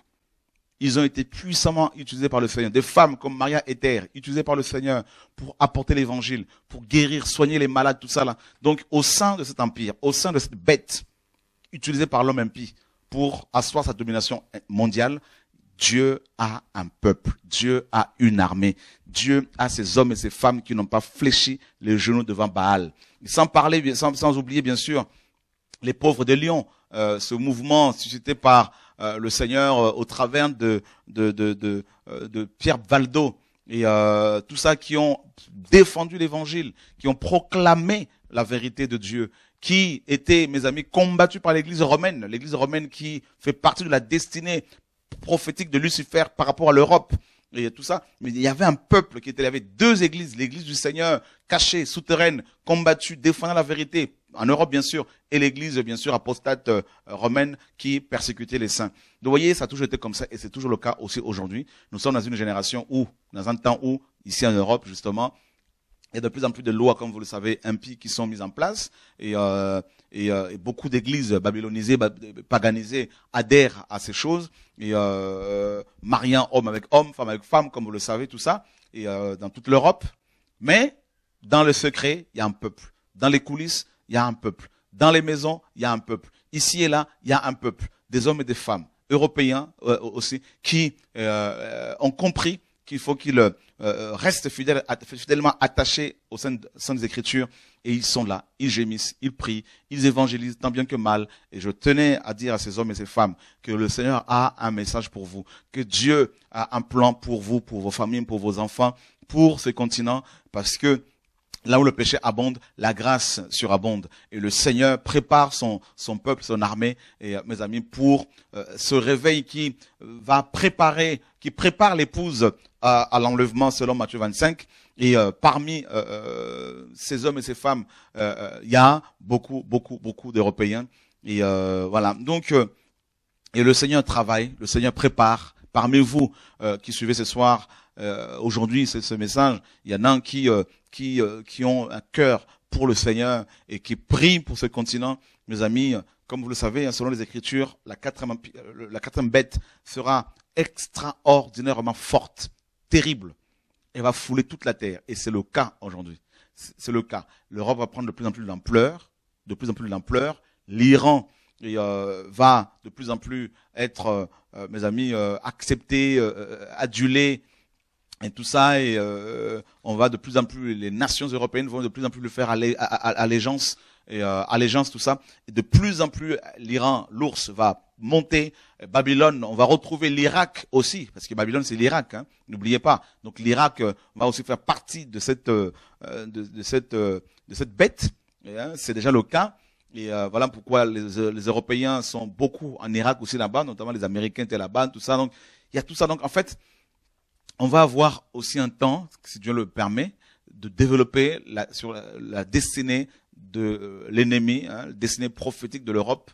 Ils ont été puissamment utilisés par le Seigneur. Des femmes comme Maria Ether, utilisées par le Seigneur pour apporter l'évangile, pour guérir, soigner les malades, tout ça là. Donc, au sein de cet empire, au sein de cette bête, utilisée par l'homme impie pour asseoir sa domination mondiale, Dieu a un peuple, Dieu a une armée, Dieu a ses hommes et ses femmes qui n'ont pas fléchi les genoux devant Baal. Sans parler, sans, sans oublier bien sûr les pauvres de Lyon, euh, ce mouvement suscité par euh, le Seigneur euh, au travers de de, de, de, de Pierre Valdo et tout ça qui ont défendu l'Évangile, qui ont proclamé la vérité de Dieu, qui étaient, mes amis, combattus par l'Église romaine, l'Église romaine qui fait partie de la destinée prophétique de Lucifer par rapport à l'Europe et tout ça. Mais il y avait un peuple qui était, il y avait deux églises, l'église du Seigneur, cachée, souterraine, combattue, défendant la vérité, en Europe bien sûr, et l'église bien sûr apostate euh, romaine qui persécutait les saints. Donc vous voyez, ça a toujours été comme ça et c'est toujours le cas aussi aujourd'hui. Nous sommes dans une génération où, dans un temps où, ici en Europe justement, il y a de plus en plus de lois, comme vous le savez, impies qui sont mises en place. Et euh, et, euh, beaucoup d'églises babylonisées, paganisées adhèrent à ces choses, et euh, homme avec homme, femme avec femme, comme vous le savez, tout ça, et euh, dans toute l'Europe. Mais dans le secret, il y a un peuple. Dans les coulisses, il y a un peuple. Dans les maisons, il y a un peuple. Ici et là, il y a un peuple, des hommes et des femmes, européens euh, aussi, qui euh, euh, ont compris qu'il faut qu'ils euh, euh, restent fidèles, fidèlement attachés aux saintes, Écritures. Et ils sont là, ils gémissent, ils prient, ils évangélisent tant bien que mal. Et je tenais à dire à ces hommes et ces femmes que le Seigneur a un message pour vous, que Dieu a un plan pour vous, pour vos familles, pour vos enfants, pour ce continent, parce que Là où le péché abonde, la grâce surabonde. Et le Seigneur prépare son, son peuple, son armée, et euh, mes amis, pour euh, ce réveil qui euh, va préparer, qui prépare l'épouse à, à l'enlèvement selon Matthieu 25. Et parmi ces hommes et ces femmes, il y a beaucoup, beaucoup, beaucoup d'Européens. Et voilà. Donc, et le Seigneur travaille, le Seigneur prépare. Parmi vous qui suivez ce soir euh, aujourd'hui, c'est ce message. Il y en a qui, euh, qui, euh, qui ont un cœur pour le Seigneur et qui prient pour ce continent. Mes amis, comme vous le savez, hein, selon les Écritures, la quatrième, la quatrième bête sera extraordinairement forte, terrible. Elle va fouler toute la terre. Et c'est le cas aujourd'hui. C'est le cas. L'Europe va prendre de plus en plus d'ampleur, de plus en plus d'ampleur. L'Iran va de plus en plus être, mes amis, accepté, adulé et tout ça, et euh, on va de plus en plus, les nations européennes vont de plus en plus le faire allégeance, et, euh, allégeance, tout ça. Et de plus en plus, l'Iran, l'ours, va monter. Babylone, on va retrouver l'Irak aussi, parce que Babylone, c'est l'Irak, hein. n'oubliez pas. Donc l'Irak euh, va aussi faire partie de cette, de, de, cette, de cette bête. Hein, c'est déjà le cas. Et voilà pourquoi les, les Européens sont beaucoup en Irak aussi là-bas, notamment les Américains étaient là-bas, tout ça. Donc il y a tout ça. Donc en fait, on va avoir aussi un temps, si Dieu le permet, de développer la, sur la, destinée de euh, l'ennemi, hein, la destinée prophétique de l'Europe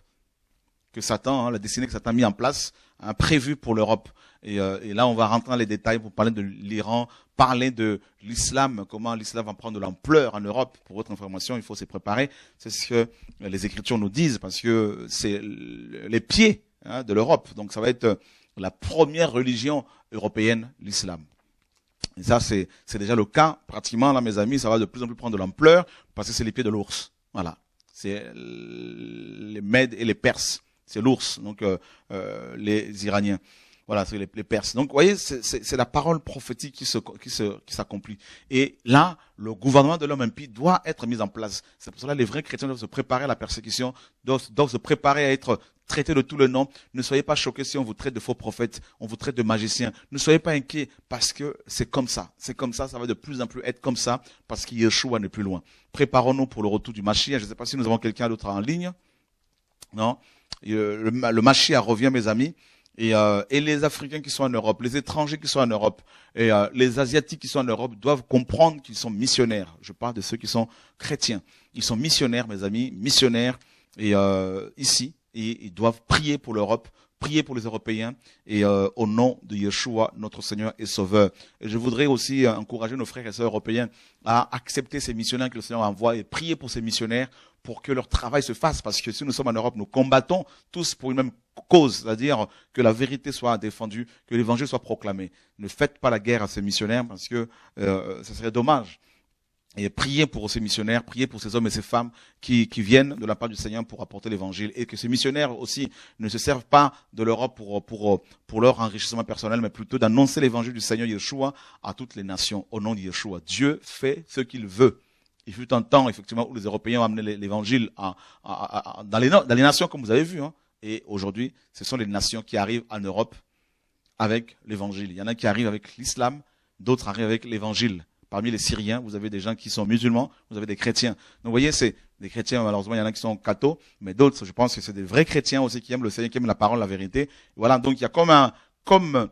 que Satan, hein, la destinée que Satan a mis en place, a hein, prévue pour l'Europe. Euh, et, là, on va rentrer dans les détails pour parler de l'Iran, parler de l'islam, comment l'islam va prendre de l'ampleur en Europe. Pour votre information, il faut se préparer. C'est ce que les Écritures nous disent, parce que c'est les pieds de l'Europe. Donc ça va être la première religion européenne, l'islam. Et ça, c'est déjà le cas. Pratiquement, là, mes amis, ça va de plus en plus prendre de l'ampleur parce que c'est les pieds de l'ours. Voilà. C'est les Mèdes et les Perses. C'est l'ours, donc euh, euh, les Iraniens. Voilà, c'est les, Perses. Donc, vous voyez, c'est la parole prophétique qui s'accomplit. Qui se, qui Et là, le gouvernement de l'homme impie doit être mis en place. C'est pour cela que les vrais chrétiens doivent se préparer à la persécution, doivent, doivent se préparer à être traités de tout le nom. Ne soyez pas choqués si on vous traite de faux prophètes, on vous traite de magiciens. Ne soyez pas inquiets parce que c'est comme ça. C'est comme ça, ça va de plus en plus être comme ça parce qu'Yeshua n'est plus loin. Préparons-nous pour le retour du Machia. Je ne sais pas si nous avons quelqu'un d'autre en ligne. Non euh, le, le revient, mes amis. Euh, et, les Africains qui sont en Europe, les étrangers qui sont en Europe, et euh, les Asiatiques qui sont en Europe doivent comprendre qu'ils sont missionnaires. Je parle de ceux qui sont chrétiens. Ils sont missionnaires, mes amis, missionnaires, et euh, ici, et ils doivent prier pour l'Europe, prier pour les Européens, et au nom de Yeshua, notre Seigneur et Sauveur. Et je voudrais aussi encourager nos frères et sœurs européens à accepter ces missionnaires que le Seigneur envoie et prier pour ces missionnaires pour que leur travail se fasse, parce que si nous sommes en Europe, nous combattons tous pour une même cause, c'est-à-dire que la vérité soit défendue, que l'évangile soit proclamé. Ne faites pas la guerre à ces missionnaires parce que euh, ça serait dommage. Et priez pour ces missionnaires, priez pour ces hommes et ces femmes qui, qui viennent de la part du Seigneur pour apporter l'évangile. Et que ces missionnaires aussi ne se servent pas de l'Europe pour, pour, pour leur enrichissement personnel, mais plutôt d'annoncer l'évangile du Seigneur Yeshua à toutes les nations au nom de Yeshua. Dieu fait ce qu'il veut. Il fut un temps, effectivement, où les Européens ont amené l'évangile à, dans, les, nations, comme vous avez vu. Hein. Et aujourd'hui, ce sont les nations qui arrivent en Europe avec l'évangile. Il y en a qui arrivent avec l'islam, d'autres arrivent avec l'évangile. Parmi les Syriens, vous avez des gens qui sont musulmans, vous avez des chrétiens. Donc vous voyez, c'est des chrétiens, malheureusement, il y en a qui sont cathos, mais d'autres, je pense que c'est des vrais chrétiens aussi qui aiment le Seigneur, qui aiment la parole, la vérité. Voilà, donc il y a comme un, comme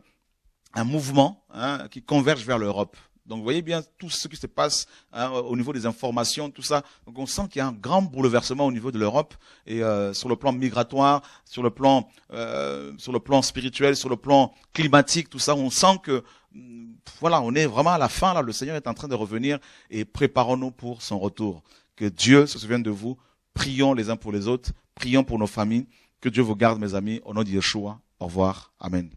un mouvement hein, qui converge vers l'Europe. Donc vous voyez bien tout ce qui se passe hein, au niveau des informations, tout ça. Donc on sent qu'il y a un grand bouleversement au niveau de l'Europe et euh, sur le plan migratoire, sur le plan, euh, sur le plan spirituel, sur le plan climatique, tout ça. On sent que voilà, on est vraiment à la fin là. Le Seigneur est en train de revenir et préparons-nous pour son retour. Que Dieu se souvienne de vous. Prions les uns pour les autres. Prions pour nos familles. Que Dieu vous garde, mes amis. Au nom de Yeshua. Au revoir. Amen.